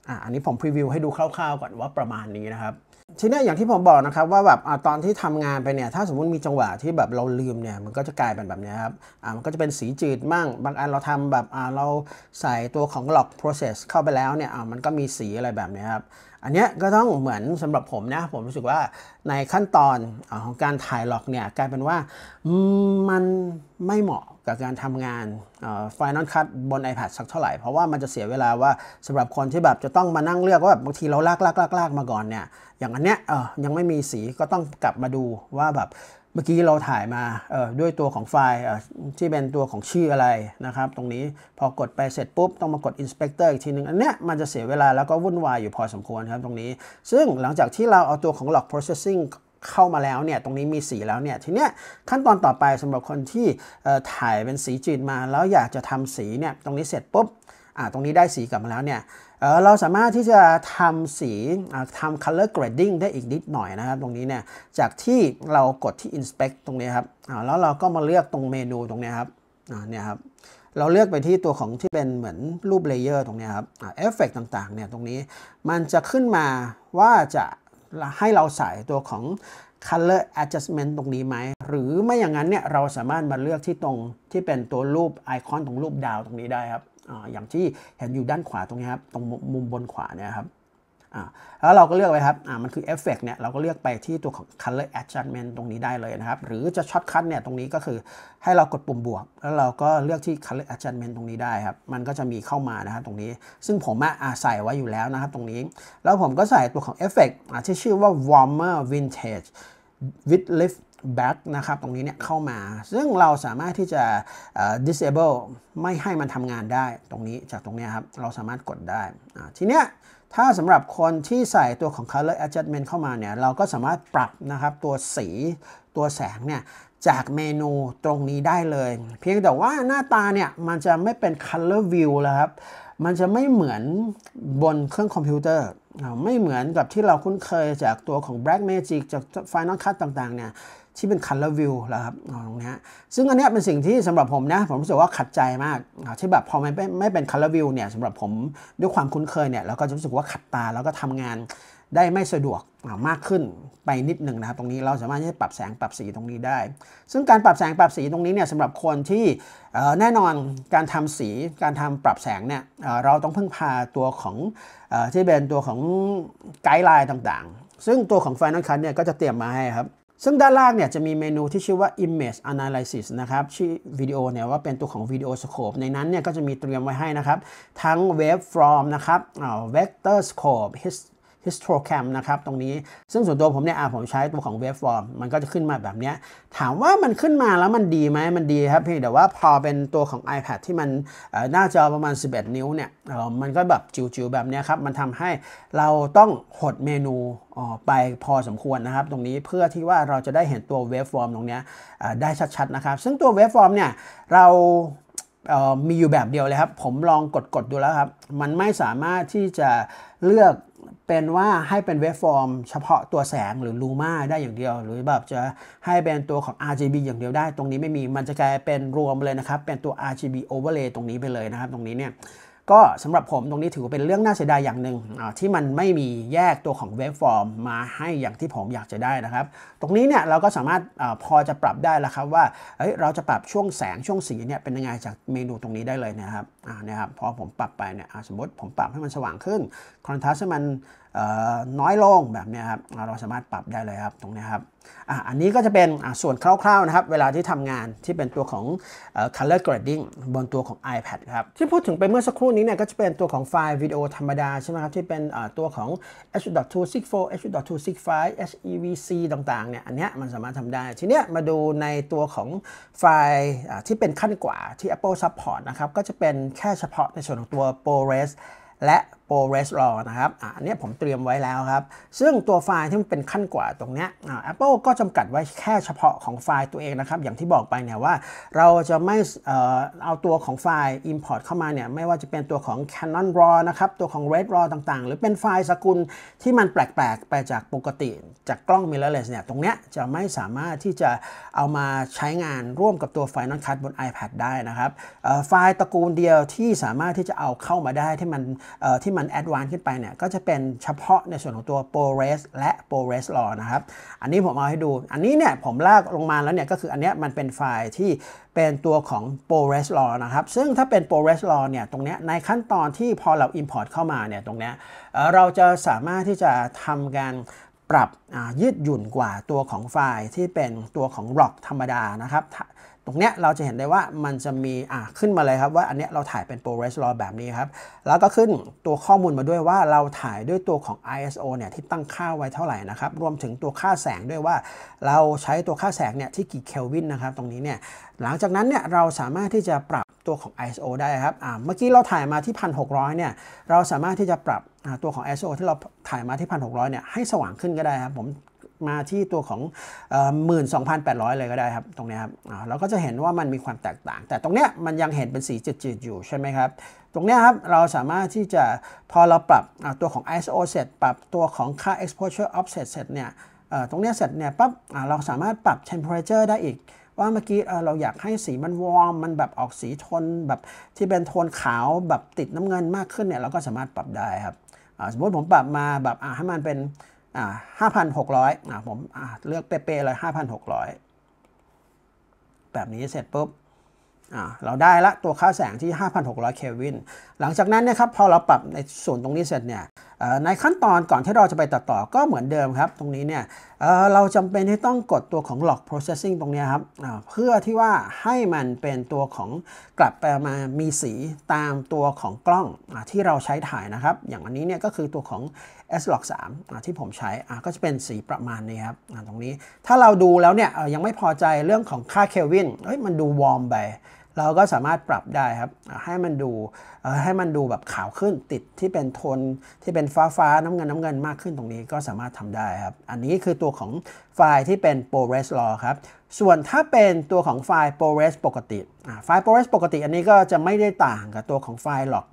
อ่าอันนี้ผมพรีวิวให้ดูคร่าวๆ ก่อนว่าประมาณนี้นะครับทีนี้อย่างที่ผมบอกนะครับว่าแบบอตอนที่ทำงานไปเนี่ยถ้าสมมติมีจังหวะที่แบบเราลืมเนี่ย มันก็จะกลายเป็นแบบนี้ครับมันก็จะเป็นสีจืดมั่ง บางอันเราทำแบบเราใส่ตัวของ log process เข้าไปแล้วเนี่ยมันก็มีสีอะไรแบบนี้ครับอันเนี้ยก็ต้องเหมือนสำหรับผมนะผมรู้สึกว่าในขั้นตอนของการถ่ายหลอกเนี่ยกลายเป็นว่ามันไม่เหมาะกับการทำงานไฟนอลคัตบน iPad สักเท่าไหร่ เพราะว่ามันจะเสียเวลาว่าสำหรับคนที่แบบจะต้องมานั่งเลือกว่าแบบบางทีเราลากลากลากลากมาก่อนเนี่ยอย่างอันเนี้ยยังไม่มีสีก็ต้องกลับมาดูว่าแบบมื่อกี้เราถ่ายมาด้วยตัวของไฟล์ที่เป็นตัวของชื่ออะไรนะครับ ตรงนี้พอกดไปเสร็จปุ๊บ ต้องมากด Inspector อีกทีนึง อันเนี้ยมันจะเสียเวลาแล้วก็วุ่นวายอยู่พอสมควรครับตรงนี้ ซึ่งหลังจากที่เราเอาตัวของ log processing เข้ามาแล้วเนี่ยตรงนี้มีสีแล้วเนี่ยทีเนี้ยขั้นตอนต่อไปสำหรับคนที่ถ่ายเป็นสีจีนมาแล้วอยากจะทำสีเนี่ยตรงนี้เสร็จปุ๊บตรงนี้ได้สีกลับมาแล้วเนี่ยเราสามารถที่จะทำสีทำ color grading ได้อีกนิดหน่อยนะครับตรงนี้เนี่ยจากที่เรากดที่ inspect ตรงนี้ครับแล้วเราก็มาเลือกตรงเมนูตรงนี้ครับเนี่ยครับเราเลือกไปที่ตัวของที่เป็นเหมือนรูปเลเยอร์ตรงนี้ครับเอฟเฟกต่างๆเนี่ยตรงนี้ มันจะขึ้นมาว่าจะให้เราใส่ตัวของ color adjustment ตรงนี้ไหม หรือไม่อย่างนั้นเนี่ยเราสามารถมาเลือกที่ตรงที่เป็นตัวรูปไอคอนตรงรูปดาวตรงนี้ได้ครับอย่างที่เห็นอยู่ด้านขวาตรงนี้ครับ ตรงมุมบนขวาเนี่ยครับแล้วเราก็เลือกไปครับมันคือเอฟเฟกเนี่ยเราก็เลือกไปที่ตัวของ Color Adjustment ตรงนี้ได้เลยนะครับ หรือจะช็อตคัทเนี่ยตรงนี้ก็คือให้เรากดปุ่มบวก แล้วเราก็เลือกที่ Color Adjustment ตรงนี้ได้ครับมันก็จะมีเข้ามานะครับตรงนี้ ซึ่งผมอาใส่ไว้อยู่แล้วนะครับตรงนี้แล้วผมก็ใส่ตัวของฟเฟกต์ที่ชื่อว่า Warmer Vintage with Lift แบ็กนะครับตรงนี้เนี่ยเข้ามา ซึ่งเราสามารถที่จะ disable ไม่ให้มันทำงานได้ตรงนี้จากตรงนี้ครับเราสามารถกดได้ ทีเนี้ยถ้าสำหรับคนที่ใส่ตัวของ color adjustment เข้ามาเนี่ยเราก็สามารถปรับนะครับตัวสีตัวแสงเนี่ยจากเมนูตรงนี้ได้เลย เพียงแต่ว่าหน้าตาเนี่ยมันจะไม่เป็น color view แล้วครับ มันจะไม่เหมือนบนเครื่องคอมพิวเตอร์ ไม่เหมือนกับที่เราคุ้นเคยจากตัวของ Black Magic จาก Final Cut ต่างๆเนี่ยที่เป็นคันละวิวนะครับตรงนี้ซึ่งอันนี้เป็นสิ่งที่สำหรับผมนะผมรู้สึกว่าขัดใจมากที่แบบพอไม่ไม่เป็นคันละวิวเนี่ยสำหรับผมด้วยความคุ้นเคยเนี่ยเราก็จะรู้สึกว่าขัดตาแล้วก็ทำงานได้ไม่สะดวกมากขึ้นไปนิดหนึ่งนะครับตรงนี้เราสามารถที่จะปรับแสงปรับสีตรงนี้ได้ ซึ่งการปรับแสงปรับสีตรงนี้เนี่ยสำหรับคนที่แน่นอนการทำสี การทำปรับแสงเนี่ยเราต้องพึ่งพาตัวของที่เป็นตัวของไกด์ไลน์ต่างๆ ซึ่งตัวของ Final Cut เนี่ยก็จะเตรียมมาให้ครับซึ่งด้านล่างเนี่ยจะมีเมนูที่ชื่อว่า Image Analysis นะครับชื่อวิดีโอเนี่ยว่าเป็นตัวของวิดีโอสโคปในนั้นเนี่ยก็จะมีเตรียมไว้ให้นะครับ ทั้ง Wave Form นะครับ Vector Scope Histrocam นะครับ ตรงนี้ซึ่งส่วนตัวผมเนี่ยผมใช้ตัวของ Waveform มันก็จะขึ้นมาแบบนี้ ถามว่ามันขึ้นมาแล้วมันดีไหมมันดีครับเพียงแต่ว่าพอเป็นตัวของ iPad ที่มันหน้าจอประมาณ 11 นิ้วเนี่ยมันก็แบบจิ๋วๆ แบบนี้ครับ มันทำให้เราต้องหดเมนูออกไปพอสมควรนะครับตรงนี้เพื่อที่ว่าเราจะได้เห็นตัว Waveform ตรงนี้ได้ชัดๆ นะครับซึ่งตัว Waveform เนี่ยเรามีอยู่แบบเดียวเลยครับผมลองกดๆดูแล้วครับมันไม่สามารถที่จะเลือกเป็นว่าให้เป็นเวฟฟอร์มเฉพาะตัวแสงหรือลูมาได้อย่างเดียว หรือแบบจะให้เป็นตัวของ RGB อย่างเดียวได้ ตรงนี้ไม่มีมันจะกลายเป็นรวมเลยนะครับ เป็นตัว RGB overlay ตรงนี้ไปเลยนะครับ ตรงนี้เนี่ยก็สำหรับผมตรงนี้ถือว่าเป็นเรื่องน่าเสียดายอย่างหนึ่งที่มันไม่มีแยกตัวของเวฟฟอร์ม มาให้อย่างที่ผมอยากจะได้นะครับ ตรงนี้เนี่ยเราก็สามารถอพอจะปรับได้แล้วครับว่าเเราจะปรับช่วงแสงช่วงสีเนี่ยเป็นยังไงจากเมนูตรงนี้ได้เลยนะครับนะครับพอผมปรับไปเนี่ยสมมติผมปรับให้มันสว่างขึ้นคอนทราสต์ให้มันน้อยลงแบบนี้ครับเราสามารถปรับได้เลยครับตรงนี้ครับออันนี้ก็จะเป็นส่วนคร่าวๆนะครับเวลาที่ทำงานที่เป็นตัวของ color grading บนตัวของ iPad ครับ ที่พูดถึงไปเมื่อสักครู่นี้เนี่ยก็จะเป็นตัวของไฟล์วิดีโอธรรมดาใช่ไหมครับที่เป็นตัวของ h.264 h.265 hevc ต่างๆเนี่ยอันนี้มันสามารถทำได้ ทีเนี้ยมาดูในตัวของไฟล์ที่เป็นขั้นกว่าที่ Apple support นะครับก็จะเป็นแค่เฉพาะในส่วนของตัว ProRes และโปรเรสรอนะครับอันนี้ผมเตรียมไว้แล้วครับ ซึ่งตัวไฟล์ที่มันเป็นขั้นกว่าตรงนี้ Apple ก็จำกัดไว้แค่เฉพาะของไฟล์ตัวเองนะครับ อย่างที่บอกไปเนี่ยว่าเราจะไม่เอาตัวของไฟล์ Import เข้ามาเนี่ย ไม่ว่าจะเป็นตัวของ Canon RAW นะครับ ตัวของ Red RAW ต่างๆ หรือเป็นไฟล์สกุลที่มันแปลกๆไปจากปกติจากกล้อง mirrorless เนี่ย ตรงนี้จะไม่สามารถที่จะเอามาใช้งานร่วมกับตัวไฟล์น i n a l Cut บน iPad ได้นะครับ ไฟล์ตระกูลเดียวที่สามารถที่จะเอาเข้ามาได้ที่มันที่มันแอดวานขึ้นไปเนี่ยก็จะเป็นเฉพาะในส่วนของตัวโปรเรสและโปรเรสลอนะครับ อันนี้ผมเอาให้ดู อันนี้เนี่ยผมลากลงมาแล้วเนี่ยก็คืออันเนี้ยมันเป็นไฟล์ที่เป็นตัวของโปรเรสลอนะครับ ซึ่งถ้าเป็นโปรเรสลอเนี่ยตรงเนี้ยในขั้นตอนที่พอเรา import เข้ามาเนี่ยตรงเนี้ยเราจะสามารถที่จะทำการปรับยืดหยุ่นกว่าตัวของไฟล์ที่เป็นตัวของ ROC ธรรมดานะครับตรงเนี้ยเราจะเห็นได้ว่ามันจะมีอ่าขึ้นมาเลยครับว่าอันเนี้ยเราถ่ายเป็น ProRes r อแบบนี้ครับแล้วก็ขึ้นตัวข้อมูลมาด้วยว่าเราถ่ายด้วยตัวของ ISO เนี่ยที่ตั้งค่าไว้เท่าไหร่นะครับรวมถึงตัวค่าแสงด้วยว่า เราใช้ตัวค่าแสงเนี่ยที่กี่เคลวินนะครับตรงนี้เนี่ยหลังจากนั้นเนี่ยเราสามารถที่จะปรับตัวของ ISO ได้ครับเมื่อกี้เราถ่ายมาที่ 1,600เนี่ยเราสามารถที่จะปรับตัวของ ISO ที่เราถ่ายมาที่ 1,600เนี่ยให้สว่างขึ้นก็ได้ครับผมมาที่ตัวของหมื่นสองพันแปดร้อยเลยก็ได้ครับตรงนี้ครับเราก็จะเห็นว่ามันมีความแตกต่าง แต่ตรงเนี้ยมันยังเห็นเป็นสีจืดๆอยู่ ใช่ไหมครับ ตรงนี้ครับเราสามารถที่จะพอเราปรับตัวของ ISO เสร็จ ปรับตัวของค่า exposure offset เสร็จเนี่ยตรงนี้เสร็จเนี่ยปั๊บเราสามารถปรับ temperature ได้อีก ว่าเมื่อกี้เราอยากให้สีมันวอร์มมันแบบออกสีโทนแบบที่เป็นโทนขาวแบบติดน้ำเงินมากขึ้นเนี่ยเราก็สามารถปรับได้ครับสมมติผมปรับมาแบบให้มันเป็น5,600นอ่าผมอ่าเลือกเป๊ะๆเลย 5,600 แบบนี้เสร็จปุ๊บเราได้ละตัวค่าแสงที่ 5,600เควิน หลังจากนั้นนะครับพอเราปรับในส่วนตรงนี้เสร็จเนี่ยในขั้นตอนก่อนที่เราจะไปตัดต่อก็เหมือนเดิมครับ ตรงนี้เนี่ยเเราจำเป็นที่ต้องกดตัวของ log processing ตรงนี้ครับ เพื่อที่ว่าให้มันเป็นตัวของกลับไปมามีสีตามตัวของกล้องอที่เราใช้ถ่ายนะครับ อย่างอันนี้เนี่ยก็คือตัวของ s l o c 3ที่ผมใช้ก็จะเป็นสีประมาณนี้ครับตรงนี้ถ้าเราดูแล้วเนี่ยยังไม่พอใจเรื่องของค่าเคลวินมันดูวอร์มไป เราก็สามารถปรับได้ครับ ให้มันดูให้มันดูแบบขาวขึ้นติดที่เป็นโทนที่เป็นฟ้าฟ้าน้ำเงินน้ำเงินมากขึ้นตรงนี้ก็สามารถทำได้ครับ อันนี้คือตัวของไฟล์ที่เป็น ProRes RAW ครับ ส่วนถ้าเป็นตัวของไฟล์ ProRes ปกติไฟล์ ProRes ปกติ อันนี้ก็จะไม่ได้ต่างกับตัวของไฟล์หรอก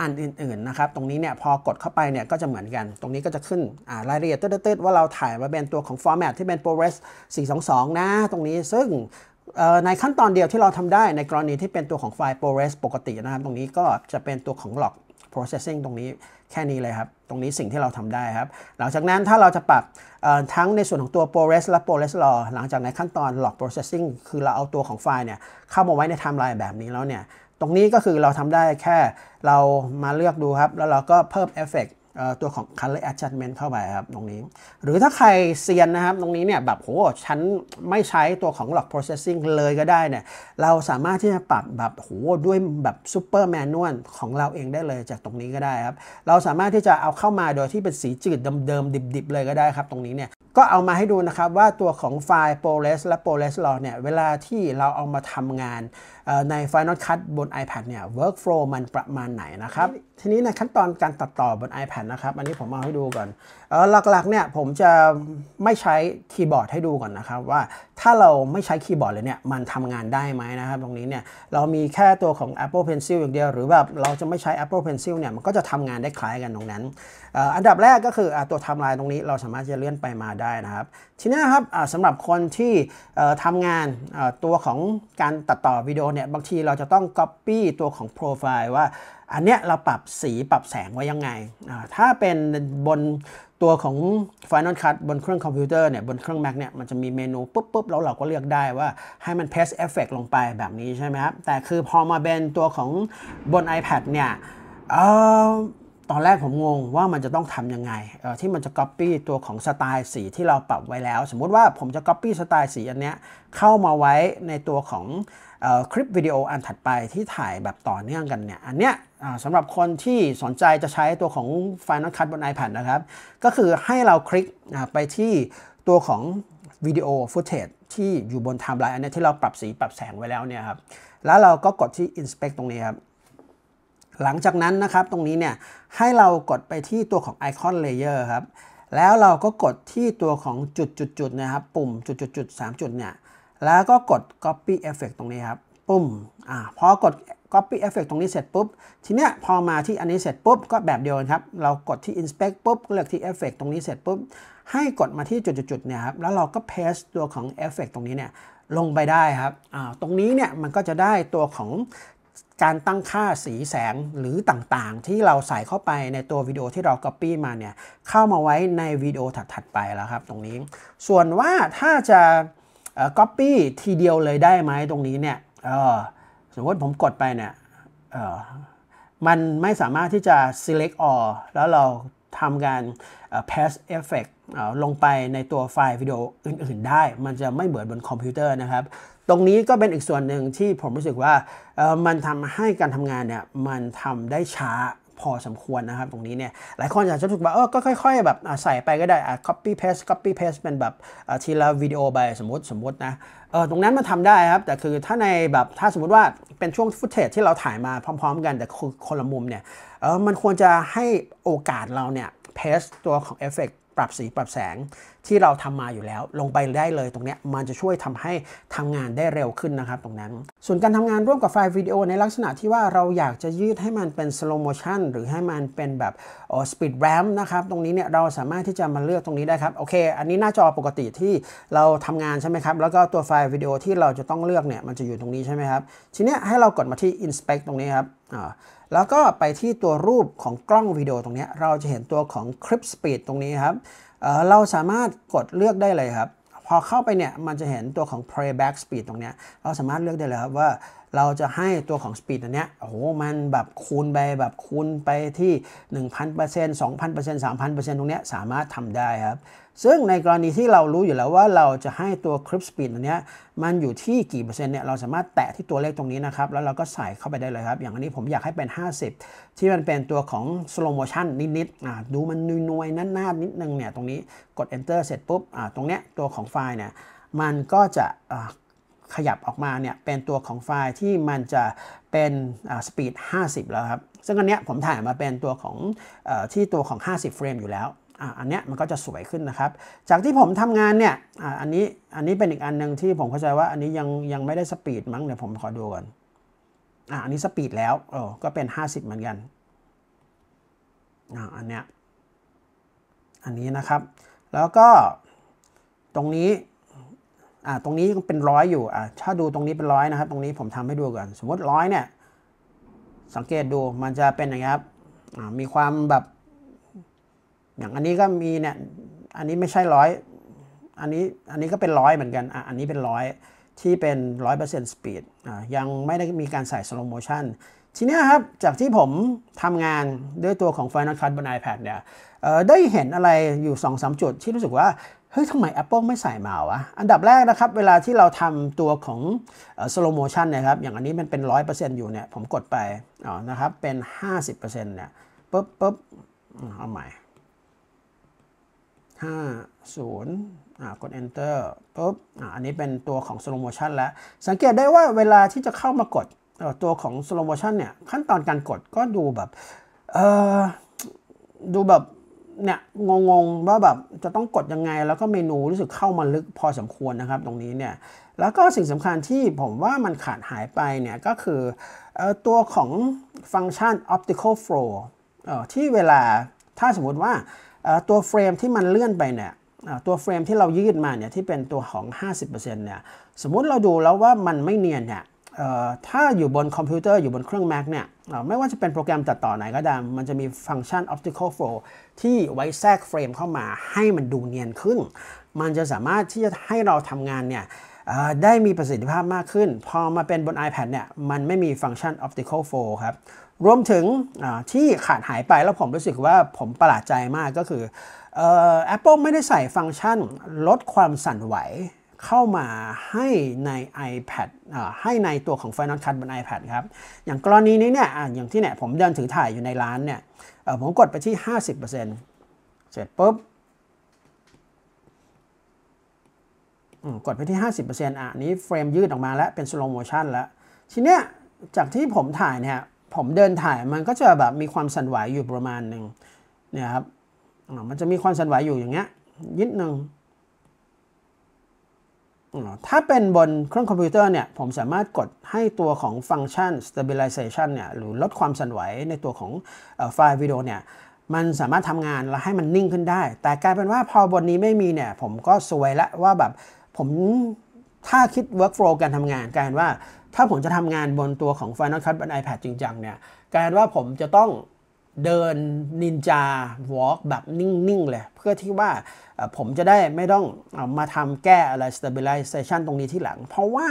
อันอื่นๆนะครับ ตรงนี้เนี่ยพอกดเข้าไปเนี่ยก็จะเหมือนกัน ตรงนี้ก็จะขึ้นรายละเอียดตืดๆว่าเราถ่ายมาเป็นตัวของฟอร์แมตที่เป็น ProRes 422นะ ตรงนี้ซึ่งในขั้นตอนเดียวที่เราทำได้ ในกรณีที่เป็นตัวของไฟล์ ProRes ปกตินะครับ ตรงนี้ก็จะเป็นตัวของ log processing ตรงนี้แค่นี้เลยครับ ตรงนี้สิ่งที่เราทำได้ครับ หลังจากนั้นถ้าเราจะปรับทั้งในส่วนของตัว ProRes และ ProRes ล a w หลังจากในขั้นตอน log processing คือเราเอาตัวของไฟล์เนี่ยเข้ามาไว้ในไทม์ไลน์แบบนี้แล้วเนี่ยรงนี้ก็คือเราทำได้แค่เรามาเลือกดูครับ แล้วเราก็เพิ่มเอฟเฟกต์ตัวของ color adjustment เข้าไปครับ ตรงนี้ หรือถ้าใครเซียนนะครับตรงนี้เนี่ยแบบโหฉันไม่ใช้ตัวของ log processing เลยก็ได้เนี่ย เราสามารถที่จะปรับแบบโหด้วยแบบ super manual ของเราเองได้เลยจากตรงนี้ก็ได้ครับ เราสามารถที่จะเอาเข้ามาโดยที่เป็นสีจืดเดิมๆดิบ ๆ เลยก็ได้ครับตรงนี้เนี่ย ก็เอามาให้ดูนะครับว่าตัวของไฟล์ p o l e s และ p o l e s RAW เนี่ย เวลาที่เราเอามาทำงานใน Final Cut บน iPad เนี่ย workflow มันประมาณไหนนะครับทีนี้ในขั้นตอนการตัดต่อบน iPad นะครับ อันนี้ผมเอาให้ดูก่อนออหลักๆเนี่ยผมจะไม่ใช้คีย์บอร์ดให้ดูก่อนนะครับว่าถ้าเราไม่ใช้คีย์บอร์ดเลยเนี่ยมันทำงานได้ไหมนะครับตรงนี้เนี่ยเรามีแค่ตัวของ Apple Pencil อย่างเดียว หรือแบบเราจะไม่ใช้ Apple Pencil เนี่ยมันก็จะทำงานได้คล้ายกันตรงนั้นออันดับแรกก็คืออตัวทำลายตรงนี้เราสามารถจะเลื่อนไปมาได้นะครับ ทีนี้ครับสำหรับคนที่ทำงานตัวของการตัดต่อวิดีโอเนี่ยบางทีเราจะต้อง Copy ตัวของโปรไฟล์ว่าอันเนี้ยเราปรับสีปรับแสงไว้ยังไง ถ้าเป็นบนตัวของ Final Cut บนเครื่องคอมพิวเตอร์เนี่ย บนเครื่อง Mac เนี่ย มันจะมีเมนูปุ๊บปุ๊บแล้วเราก็เลือกได้ว่าให้มันเพสเอฟเฟกลงไปแบบนี้ใช่ไหมครับ แต่คือพอมาเป็นตัวของบน iPad เนี่ยตอนแรกผมงงว่ามันจะต้องทำยังไง ที่มันจะ Copy ตัวของสไตล์สีที่เราปรับไว้แล้ว สมมุติว่าผมจะ Copy สไตล์สีอันเนี้ยเข้ามาไว้ในตัวของคลิปวิดีโออันถัดไปที่ถ่ายแบบต่อเนื่องกันเนี่ยอันเนี้ยสำหรับคนที่สนใจจะใช้ตัวของ Final Cut บน iPad นะครับ ก็คือให้เราคลิกไปที่ตัวของวิดีโอฟุตเทจที่อยู่บนไทม์ไลน์อันนี้ที่เราปรับสีปรับแสงไว้แล้วเนี่ยครับแล้วเราก็กดที่ Inspect ตรงนี้ครับหลังจากนั้นนะครับตรงนี้เนี่ย ให้เรากดไปที่ตัวของไอคอนเลเยอร์ครับแล้วเราก็กดที่ตัวของจุดจุดจุดนะครับปุ่มจุดจุดจุดสามจุดเนี่ยแล้วก็กด Copy Effect ตรงนี้ครับ ปุ่มอ่าพอกด Copy Effect ตรงนี้เสร็จปุ๊บทีเนี้ยพอมาที่อันนี้เสร็จปุ๊บก็แบบเดียวกันครับ เรากดที่ Inspect ปุ๊บเลือกที่ Effect ตรงนี้เสร็จปุ๊บ ให้กดมาที่จุดๆเนี่ยครับแล้วเราก็ paste ตัวของ Effect ตรงนี้เนี่ยลงไปได้ครับอ่าตรงนี้เนี่ยมันก็จะได้ตัวของการตั้งค่าสีแสงหรือต่างๆ ที่เราใส่เข้าไปในตัววิดีโอที่เรา Copy มาเนี่ยเข้ามาไว้ในวิดีโอถัด ๆ ไปแล้วครับ ตรงนี้ ส่วนว่าถ้าจะ Copy ทีเดียวเลยได้ไหมตรงนี้เนี่ยสมมติผมกดไปเนี่ยมันไม่สามารถที่จะ select all แล้วเราทำการ pass effect ลงไปในตัวไฟล์วิดีโออื่น ๆ ได้ มันจะไม่เหมือนบนคอมพิวเตอร์นะครับตรงนี้ก็เป็นอีกส่วนหนึ่งที่ผมรู้สึกว่ามันทำให้การทำงานเนี่ยมันทำได้ช้าพอสมควรนะครับ ตรงนี้เนี่ยหลายคนอาจจะรู้สึกว่าเออก็ค่อยๆแบบใส่ไปก็ได้ copy paste copy paste เป็นแบบทีละวิดีโอไปสมมติสมมตินะเออตรงนั้นมันทำได้ครับ แต่คือถ้าในแบบถ้าสมมติว่าเป็นช่วงฟุตเทจที่เราถ่ายมาพร้อม ๆ กัน แต่คนละมุมเนี่ยเออมันควรจะให้โอกาสเราเนี่ยเพสตัวของเอฟเฟกตปรับสีปรับแสงที่เราทำมาอยู่แล้วลงไปได้เลยตรงนี้มันจะช่วยทำให้ทำงานได้เร็วขึ้นนะครับ ตรงนั้น ส่วนการทำงานร่วมกับไฟล์วิดีโอในลักษณะที่ว่าเราอยากจะยืดให้มันเป็นสโลโมชันหรือให้มันเป็นแบบสปีดแรมนะครับตรงนี้เนี่ยเราสามารถที่จะมาเลือกตรงนี้ได้ครับโอเค อันนี้หน้าจอปกติที่เราทำงานใช่ไหมครับ แล้วก็ตัวไฟล์วิดีโอที่เราจะต้องเลือกเนี่ยมันจะอยู่ตรงนี้ใช่ไหมครับทีนี้ให้เรากดมาที่ inspect ตรงนี้ครับแล้วก็ไปที่ตัวรูปของกล้องวิดีโอตรงนี้เราจะเห็นตัวของคลิปสปีดตรงนี้ครับเเราสามารถกดเลือกได้เลยครับ พอเข้าไปเนี่ยมันจะเห็นตัวของ playback speed ตรงนี้เราสามารถเลือกได้เลยครับว่าเราจะให้ตัวของ speed ตัวนี้โอ้โหมันแบบคูณไปแบบคูณไปที่1,000% 2,000% 3,000%ตรงนี้สามารถทำได้ครับซึ่งในกรณีที่เรารู้อยู่แล้วว่าเราจะให้ตัวคลิปสปีดอันนี้มันอยู่ที่กี่เปอร์เซ็นต์เนี่ย เราสามารถแตะที่ตัวเลขตรงนี้นะครับ แล้วเราก็ใส่เข้าไปได้เลยครับ อย่างอันนี้ผมอยากให้เป็น 50 ที่มันเป็นตัวของสโลโมชันนิดๆดูมันนวยๆนั่นหน้านิดนึงเนี่ยตรงนี้กด enter เสร็จปุ๊บตรงเนี้ยตัวของไฟล์เนี่ยมันก็จะขยับออกมาเนี่ยเป็นตัวของไฟล์ที่มันจะเป็นสปีด 50 แล้วครับซึ่งอันเนี้ยผมถ่ายมาเป็นตัวของอที่ตัวของ 50 เฟรมอยู่แล้วอันเนี้ยมันก็จะสวยขึ้นนะครับ จากที่ผมทำงานเนี่ยออันนี้อันนี้เป็นอีกอันหนึ่งที่ผมเข้าใจว่าอันนี้ยังยังไม่ได้สปีดมั้ง เดี๋ยวผมขอดูก่อน อ่ะอันนี้สปีดแล้วโอ้ก็เป็น 50 เหมือนกัน อ่ะอันเนี้ยอันนี้นะครับแล้วก็ตรงนี้อ่ะตรงนี้ยังเป็นร้อยอยู่อ่ะถ้าดูตรงนี้เป็นร้อยนะครับ ตรงนี้ผมทำให้ดูก่อน สมมติร้อยเนี่ย สังเกตดูมันจะเป็นอย่างนี้ครับมีความแบบอย่างอันนี้ก็มีเนี่ย อันนี้ไม่ใช่ร้อยอันนี้ อันนี้ก็เป็นร้อยเหมือนกัน อ่ะ อันนี้เป็นร้อยที่เป็นร้อยเปอร์เซ็นต์สปีดอ่ะยังไม่ได้มีการใส่สโลโมชันทีนี้ครับ จากที่ผมทำงานด้วยตัวของ Final Cut บน iPad เนี่ยได้เห็นอะไรอยู่2อสจุด ที่รู้สึกว่า เฮ้ย ทำไม Apple ไม่ใส่มาวะ อันดับแรกนะครับ เวลาที่เราทำตัวของสโลโมชันนะครับ อย่างอันนี้มันเป็น 100%อยู่เนี่ย ผมกดไป อ๋อ นะครับ เป็น 50%เนี่ยปุ๊บปุ๊บเอาใหม่50กด enter ปุ๊บออันนี้เป็นตัวของ slow motion แล้ว สังเกตได้ว่าเวลาที่จะเข้ามากดตัวของ slow motion เนี่ย ขั้นตอนการกดก็ดูแบบดูแบบเนี่ยงงๆว่าแบบจะต้องกดยังไงแล้วก็เมนูรู้สึกเข้ามาลึกพอสมควรนะครับตรงนี้เนี่ย แล้วก็สิ่งสำคัญที่ผมว่ามันขาดหายไปเนี่ยก็คืออตัวของฟังก์ชัน optical flow ที่เวลาถ้าสมมติว่าตัวเฟรมที่มันเลื่อนไปเนี่ยตัวเฟรมที่เรายืดมาเนี่ยที่เป็นตัวของ 50%เนี่ย สมมุติเราดูแล้วว่ามันไม่เนียนเนี่ยถ้าอยู่บนคอมพิวเตอร์อยู่บนเครื่อง Mac เนี่ย ไม่ว่าจะเป็นโปรแกรมตัดต่อไหนก็ตาม มันจะมีฟังก์ชัน Optical Flow ที่ไว้แทรกเฟรมเข้ามาให้มันดูเนียนขึ้น มันจะสามารถที่จะให้เราทำงานเนี่ยได้มีประสิทธิภาพมากขึ้น พอมาเป็นบน iPad เนี่ย มันไม่มีฟังก์ชัน Optical Flow ครับรวมถึงที่ขาดหายไปแล้วผมรู้สึกว่าผมประหลาดใจมากก็คือ Apple ไม่ได้ใส่ฟังก์ชันลดความสั่นไหวเข้ามาให้ใน iPad ให้ในตัวของ Final Cut บน iPad ครับ อย่างกรณีนี้เนี่ยอย่างที่เนี่ยผมเดินถือถ่ายอยู่ในร้านเนี่ยผมกดไปที่ 50%เสร็จปุ๊บ กดไปที่ 50%อ่ะนี้เฟรมยืดออกมาแล้ว เป็นสโลโมชันแล้ว ทีเนี้ยจากที่ผมถ่ายเนี่ยผมเดินถ่ายมันก็จะแบบมีความสั่นไหวอยู่ประมาณหนึ่งเนี่ยครับ มันจะมีความสั่นไหวอยู่อย่างเงี้ยยิดหนึ่ง ถ้าเป็นบนเครื่องคอมพิวเตอร์เนี่ย ผมสามารถกดให้ตัวของฟังก์ชัน stabilization เนี่ยหรือลดความสั่นไหวในตัวของไฟล์วิดีโอเนี่ยมันสามารถทำงานและให้มันนิ่งขึ้นได้ แต่กลายเป็นว่าพอบนนี้ไม่มีเนี่ยผมก็สวยละว่าแบบผมถ้าคิด workflow การทำงานการว่าถ้าผมจะทำงานบนตัวของ Final Cut บน iPad จริงจังเนี่ย การว่าผมจะต้องเดินนินจาวอล์กแบบนิ่งๆ เลย เพื่อที่ว่าผมจะได้ไม่ต้องมาทำแก้อะไร stabilization ตรงนี้ที่หลัง เพราะว่า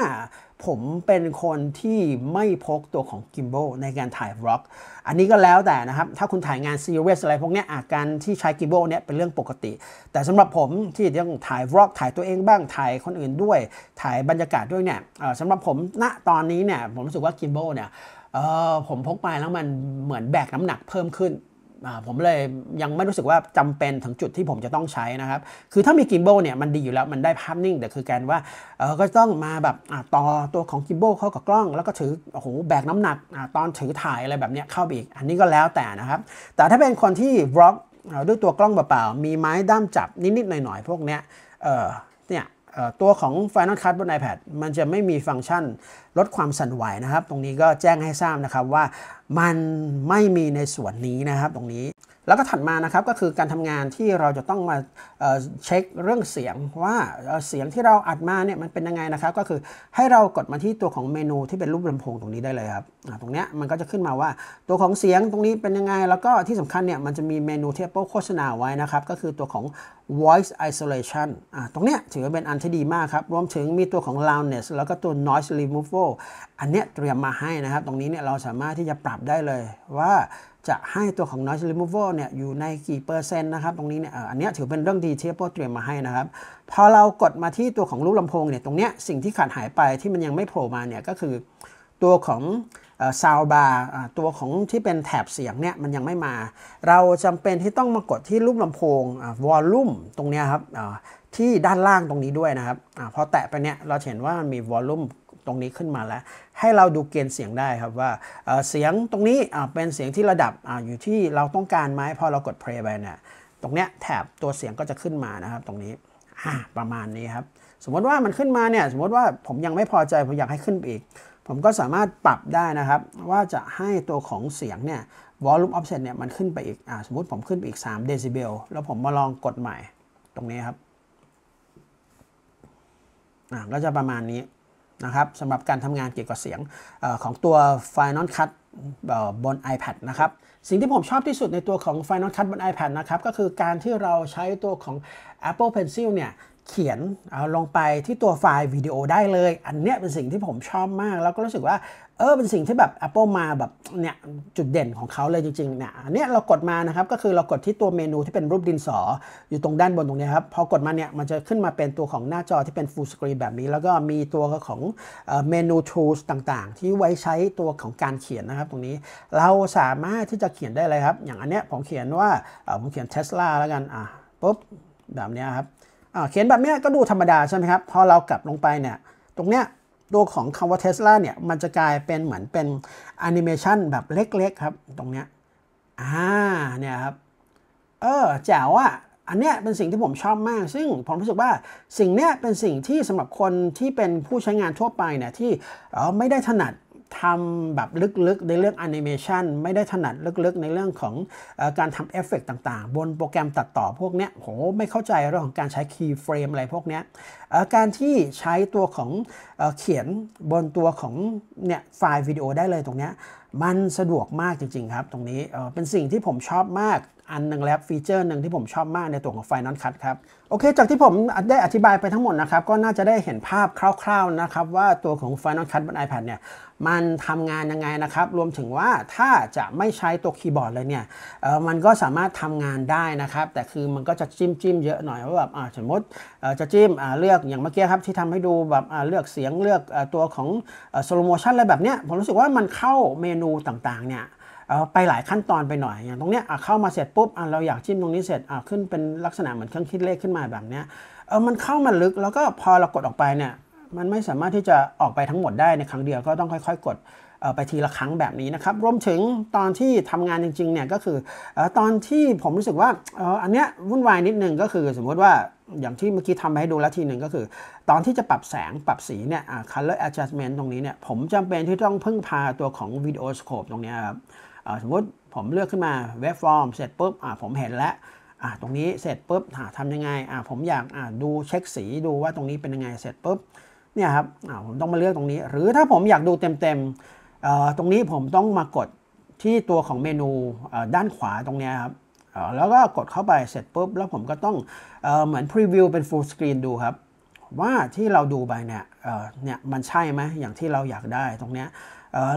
ผมเป็นคนที่ไม่พกตัวของกิมโบในการถ่ายรล็อกอันนี้ก็แล้วแต่นะครับ ถ้าคุณถ่ายงานซีเรียสอะไรพวกนี้อาการที่ใช้กิมโบเนี่ยเป็นเรื่องปกติ แต่สำหรับผมที่ต้องถ่ายรล็อกถ่ายตัวเองบ้างถ่ายคนอื่นด้วยถ่ายบรรยากาศด้วยเนี่ยสำหรับผมณนะตอนนี้เนี่ยผมรู้สึกว่ากิมโบเนี่ยเออผมพกไปแล้วมันเหมือนแบกน้ำหนักเพิ่มขึ้นผมเลยยังไม่รู้สึกว่าจำเป็นถึงจุดที่ผมจะต้องใช้นะครับ คือถ้ามีกิมโบเนี่ยมันดีอยู่แล้วมันได้ภาพนิ่งแต่คือการว่าเออก็ต้องมาแบบต่อตัวของกิมโบเข้ากับกล้อง แล้วก็ถือโอ้โหแบกน้ำหนักตอนถือถ่ายอะไรแบบเนี้ยเข้าไปอีกอันนี้ก็แล้วแต่นะครับ แต่ถ้าเป็นคนที่บล็อกด้วยตัวกล้องเปล่าๆมีไม้ด้ามจับนิดๆหน่อยๆพวกเนี้ยเออเนี่ยตัวของ Final Cut บน iPad มันจะไม่มีฟังก์ชันลดความสั่นไหวนะครับ ตรงนี้ก็แจ้งให้ทราบนะครับ ว่ามันไม่มีในส่วนนี้นะครับตรงนี้แล้วก็ถัดมานะครับก็คือการทำงานที่เราจะต้องมาเช็คเรื่องเสียงว่าเสียงที่เราอัดมาเนี่ยมันเป็นยังไงนะครับก็คือให้เรากดมาที่ตัวของเมนูที่เป็นรูปลำโพงตรงนี้ได้เลยครับตรงเนี้ยมันก็จะขึ้นมาว่าตัวของเสียงตรงนี้เป็นยังไง แล้วก็ที่สำคัญเนี่ย มันจะมีเมนูที่ Apple โฆษณาไว้นะครับก็คือตัวของ voice isolation ตรงเนี้ยถือว่าเป็นอันที่ดีมากครับรวมถึงมีตัวของ loudness แล้วก็ตัว noise removal อันเนี้ยเตรียมมาให้นะครับตรงนี้เนี่ยเราสามารถที่จะปรับได้เลยว่าจะให้ตัวของ noise removal เนี่ยอยู่ในกี่เปอร์เซ็นต์นะครับ ตรงนี้เนี่ยอันนี้ถือเป็นเรื่องดีทีฟ a p p เตรียมมาให้นะครับพอเรากดมาที่ตัวของรูปลำโพงเนี่ยตรงเนี้ยสิ่งที่ขาดหายไปที่มันยังไม่โผล่มาเนี่ยก็คือ ตัวของซาวบาร์ตัวของที่เป็นแถบเสียงเนี่ยมันยังไม่มา เราจำเป็นที่ต้องมากดที่รูปลำโพงวอลลุ่มตรงนี้ครับที่ด้านล่างตรงนี้ด้วยนะครับอพอแตะไปเนี่ยเราเห็นว่ามันมีวอลลุ่มตรงนี้ขึ้นมาแล้วให้เราดูเกณฑ์เสียงได้ครับว่าเสียงตรงนี้เป็นเสียงที่ระดับออยู่ที่เราต้องการไหมพอเรากด play ไปเนี่ยตรงเนี้ยแถบตัวเสียงก็จะขึ้นมานะครับ ตรงนี้ ประมาณนี้ครับ สมมติว่ามันขึ้นมาเนี่ยสมมติว่าผมยังไม่พอใจ ผมอยากให้ขึ้นไปอีก ผมก็สามารถปรับได้นะครับ ว่าจะให้ตัวของเสียงเนี่ยวอลลุ่มออฟเซ็เนี่ยมันขึ้นไปอีกอสมมติ ผมขึ้นไปอีก3เดซิเบลแล้วผมมาลองกดใหม่ตรงนี้ครับก็จะประมาณนี้นะครับสำหรับการทำงานเกี่ยวกับเสียงอของตัว Final Cut บน iPad นะครับสิ่งที่ผมชอบที่สุดในตัวของ Final Cut บน iPad นะครับก็คือการที่เราใช้ตัวของ Apple Pencil เนี่ยเขียนเอาลงไปที่ตัวไฟล์วิดีโอได้เลย อันเนี้ยเป็นสิ่งที่ผมชอบมากแล้วก็รู้สึกว่าเออเป็นสิ่งที่แบบ Apple มาแบบเนี่ยจุดเด่นของเขาเลยจริงๆเนี่ยอันเนี้ยเรากดมานะครับก็คือเรากดที่ตัวเมนูที่เป็นรูปดินสออยู่ตรงด้านบนตรงนี้ครับพอกดมาเนี่ยมันจะขึ้นมาเป็นตัวของหน้าจอที่เป็นฟูลสกรีนแบบนี้ แล้วก็มีตัวของเมนูทูสต่างๆ ที่ไว้ใช้ตัวของการเขียนนะครับ ตรงนี้เราสามารถที่จะเขียนได้เลยครับ อย่างอันเนี้ยผมเขียนว่าผมเขียน Tesla แล้วกันอ่ะปุ๊บแบบนี้ครับเขียนแบบนี้ก็ดูธรรมดาใช่ไหมครับพอเรากลับลงไปเนี่ยตรงเนี้ยตัวของคำว่าเทสลาเนี่ยมันจะกลายเป็นเหมือนเป็นแอนิเมชันแบบเล็กๆครับ ตรงเนี้ยอ่า เนี่ยครับ เออแจ๋วว่ะ อันเนี้ยเป็นสิ่งที่ผมชอบมาก ซึ่งผมรู้สึกว่า สิ่งเนี้ยเป็นสิ่งที่สำหรับคนที่เป็นผู้ใช้งานทั่วไปเนี่ยที่ออไม่ได้ถนัดทำแบบลึกๆ ในเรื่องแอนิเมชันไม่ได้ถนัดลึกๆในเรื่องของอการทำเอฟเฟกต่างๆ บนโปรแกรมตัดต่อพวกเนี้ยโห ไม่เข้าใจเรื่องของการใช้คีย์เฟรมอะไรพวกเนี้ยการที่ใช้ตัวของเอเขียนบนตัวของเนี่ยไฟล์วิดีโอได้เลยตรงเนี้ยมันสะดวกมากจริงๆ ครับ ตรงนี้เป็นสิ่งที่ผมชอบมากอันหนึ่งแล้ว ฟีเจอร์หนึ่งที่ผมชอบมากในตัวของไฟนอ l คัทครับโอเค จากที่ผมได้อธิบายไปทั้งหมดนะครับก็น่าจะได้เห็นภาพคร่าวๆนะครับว่าตัวของไฟนอ l คัทบน iPad เนี่ยมันทำงานยังไงนะครับ รวมถึงว่าถ้าจะไม่ใช้ตัวคีย์บอร์ดเลยเนี่ยมันก็สามารถทำงานได้นะครับ แต่คือมันก็จะจิ้มจิ้มเยอะหน่อยว่าแบบสมมติจะจิ้มเลือกอย่างเมื่อกี้ครับที่ทำให้ดูแบบเลือกเสียงเลือกตัวของสโลโมชันอะไรแบบเนี้ยผมรู้สึกว่ามันเข้าเมนูต่างๆเนี่ยไปหลายขั้นตอนไปหน่อยอย่างตรงเนี้ยเข้ามาเสร็จปุ๊บเราอยากจิ้มตรงนี้เสร็จขึ้นเป็นลักษณะเหมือนเครื่องคิดเลขขึ้นมาแบบเนี้ยเออมันเข้ามาลึกแล้วก็พอเรากดออกไปเนี่ยมันไม่สามารถที่จะออกไปทั้งหมดได้ในครั้งเดียวก็ต้องค่อยๆกดไปทีละครั้งแบบนี้นะครับ รวมถึงตอนที่ทำงานจริงๆ เนี่ยก็คือตอนที่ผมรู้สึกว่าอันเนี้ยวุ่นวายนิดนึงก็คือสมมติว่าอย่างที่เมื่อกี้ทำให้ดูแล้วทีหนึ่งก็คือ ตอนที่จะปรับแสงปรับสีเนี่ย color adjustment ตรงนี้เนี่ยผมจำเป็นที่ต้องพึ่งพาตัวของ video scope ตรงนี้ครับสมมติผมเลือกขึ้นมา w วฟฟ f o r m เสร็จปุ๊บผมเห็นแล้วตรงนี้เสร็จปุ๊บทำยังไงผมอยากดูเช็คสีดูว่าตรงนี้เป็นยังไงเสร็จปุ๊บเนี่ยครับผมต้องมาเลือกตรงนี้ หรือถ้าผมอยากดูเต็มๆตรงนี้ผมต้องมากดที่ตัวของเมนูด้านขวาตรงนี้ครับแล้วก็กดเข้าไปเสร็จปุ๊บ แล้วผมก็ต้องเหมือนพรีวิวเป็นฟูลสกรีนดูครับ ว่าที่เราดูไปเนี่ยเนี่ยมันใช่ไหมอย่างที่เราอยากได้ตรงนี้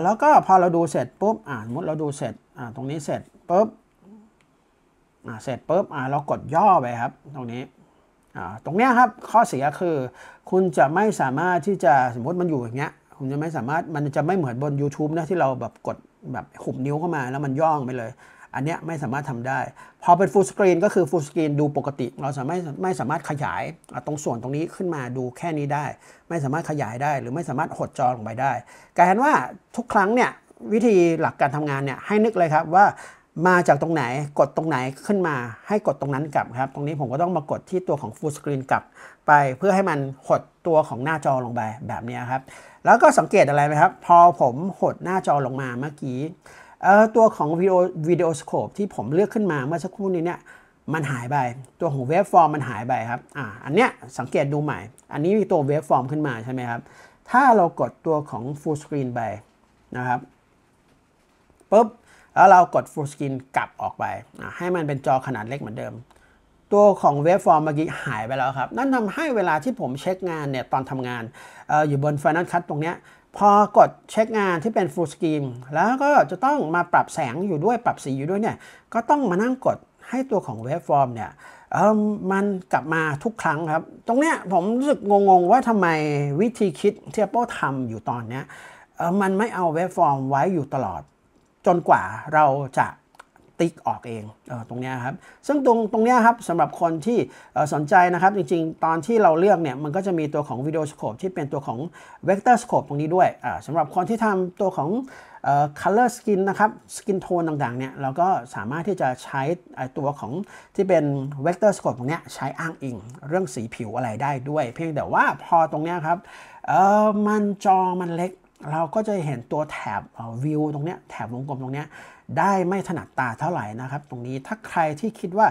แล้วก็พอเราดูเสร็จปุ๊บอ่าสมมติเราดูเสร็จตรงนี้เสร็จปุ๊บเสร็จปุ๊บเรากดย่อไปครับตรงนี้ตรงนี้ครับข้อเสียคือ คุณจะไม่สามารถที่จะสมมติมันอยู่อย่างเงี้ยคุณจะไม่สามารถมันจะไม่เหมือนบน YouTube นะที่เราแบบกดแบบหุบนิ้วเข้ามา แล้วมันย่องไปเลยอันเนี้ยไม่สามารถทำได้พอเป็นฟูลสกรีนก็คือฟูลสกรีนดูปกติเราสามารถไม่สามารถขยายตรงส่วนตรงนี้ขึ้นมาดูแค่นี้ได้ ไม่สามารถขยายได้หรือไม่สามารถหดจอลงไปได้กลายเป็นว่าทุกครั้งเนี่ยวิธีหลักการทำงานเนี่ยให้นึกเลยครับว่ามาจากตรงไหนกดตรงไหนขึ้นมา ให้กดตรงนั้นกลับครับ ตรงนี้ผมก็ต้องมากดที่ตัวของ full screen กลับไปเพื่อให้มันหดตัวของหน้าจอลงไปแบบนี้ครับ แล้วก็สังเกตอะไรไหมครับพอผมหดหน้าจอลงมาเมื่อกี้ตัวของวิดีโอวิดีโอสโคปที่ผมเลือกขึ้นมาเมื่อสักครู่นี้เนี่ยมันหายไป ตัวของเวฟฟอร์มมันหายไปครับอ่าอันเนี้ยสังเกตดูใหม่ อันนี้มีตัวเวฟฟอร์มขึ้นมาใช่ไหมครับถ้าเรากดตัวของ full screen ไปนะครับปุ๊บแล้วเรากด full screen กลับออกไปให้มันเป็นจอขนาดเล็กเหมือนเดิมตัวของเวฟฟอร์มเมื่อกี้หายไปแล้วครับนั่นทำให้เวลาที่ผมเช็คงานเนี่ยตอนทำงานอออยู่บน Final Cut ตรงเนี้ยพอกดเช็คงานที่เป็น full screen แล้วก็จะต้องมาปรับแสงอยู่ด้วยปรับสีอยู่ด้วยเนี่ยก็ต้องมานั่งกดให้ตัวของเวฟฟอร์มเนี่ยมันกลับมาทุกครั้งครับตรงเนี้ยผมรู้สึกงงๆว่าทำไมวิธีคิดที่ Apple ทำอยู่ตอนเนี้ยมันไม่เอาเวฟฟอร์มไว้อยู่ตลอดจนกว่าเราจะติ๊กออกเองเออตรงนี้ครับซึ่งตรงตรงนี้ครับสำหรับคนที่สนใจนะครับจริงๆตอนที่เราเลือกเนี่ยมันก็จะมีตัวของวิดีโอสโคปที่เป็นตัวของเวกเตอร์สโคปตรงนี้ด้วยสำหรับคนที่ทำตัวของ color skin นะครับ skin tone ต่างๆเนี่ยเราก็สามารถที่จะใช้ตัวของที่เป็นเวกเตอร์สโคปตรงนี้ใช้อ้างอิงเรื่องสีผิวอะไรได้ด้วยเพียงแต่ว่าพอตรงนี้ครับมันจอมันเล็กเราก็จะเห็นตัวแถบวิวตรงนี้แถบวงกลมตรงนี้ ได้ไม่ถนัดตาเท่าไหร่นะครับ ตรงนี้ถ้าใครที่คิดว่า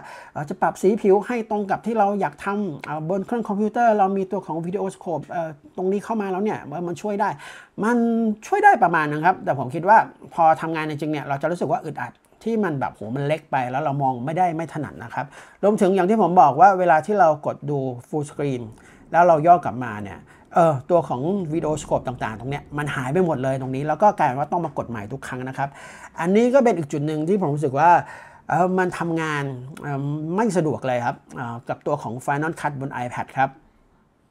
จะปรับสีผิวให้ตรงกับที่เราอยากทำบนเครื่องคอมพิวเตอร์ เรามีตัวของวิดีโอสโคปตรงนี้เข้ามาแล้วเนี่ยมันช่วยได้ มันช่วยได้ประมาณนึงครับ แต่ผมคิดว่าพอทำงานจริงเนี่ย เราจะรู้สึกว่าอึดอัดที่มันแบบโหมันเล็กไป แล้วเรามองไม่ได้ไม่ถนัดนะครับ รวมถึงอย่างที่ผมบอกว่าเวลาที่เรากดดู full screen แล้วเราย่อกลับมาเนี่ยเออตัวของวิดีโอสโคปต่างๆ ตรงเนี้ยมันหายไปหมดเลยตรงนี้ แล้วก็กลายเป็นว่าต้องมากดใหม่ทุกครั้งนะครับ อันนี้ก็เป็นอีกจุดหนึ่งที่ผมรู้สึกว่าเออมันทำงานไม่สะดวกเลยครับกับตัวของ Final Cut บน iPad ครับ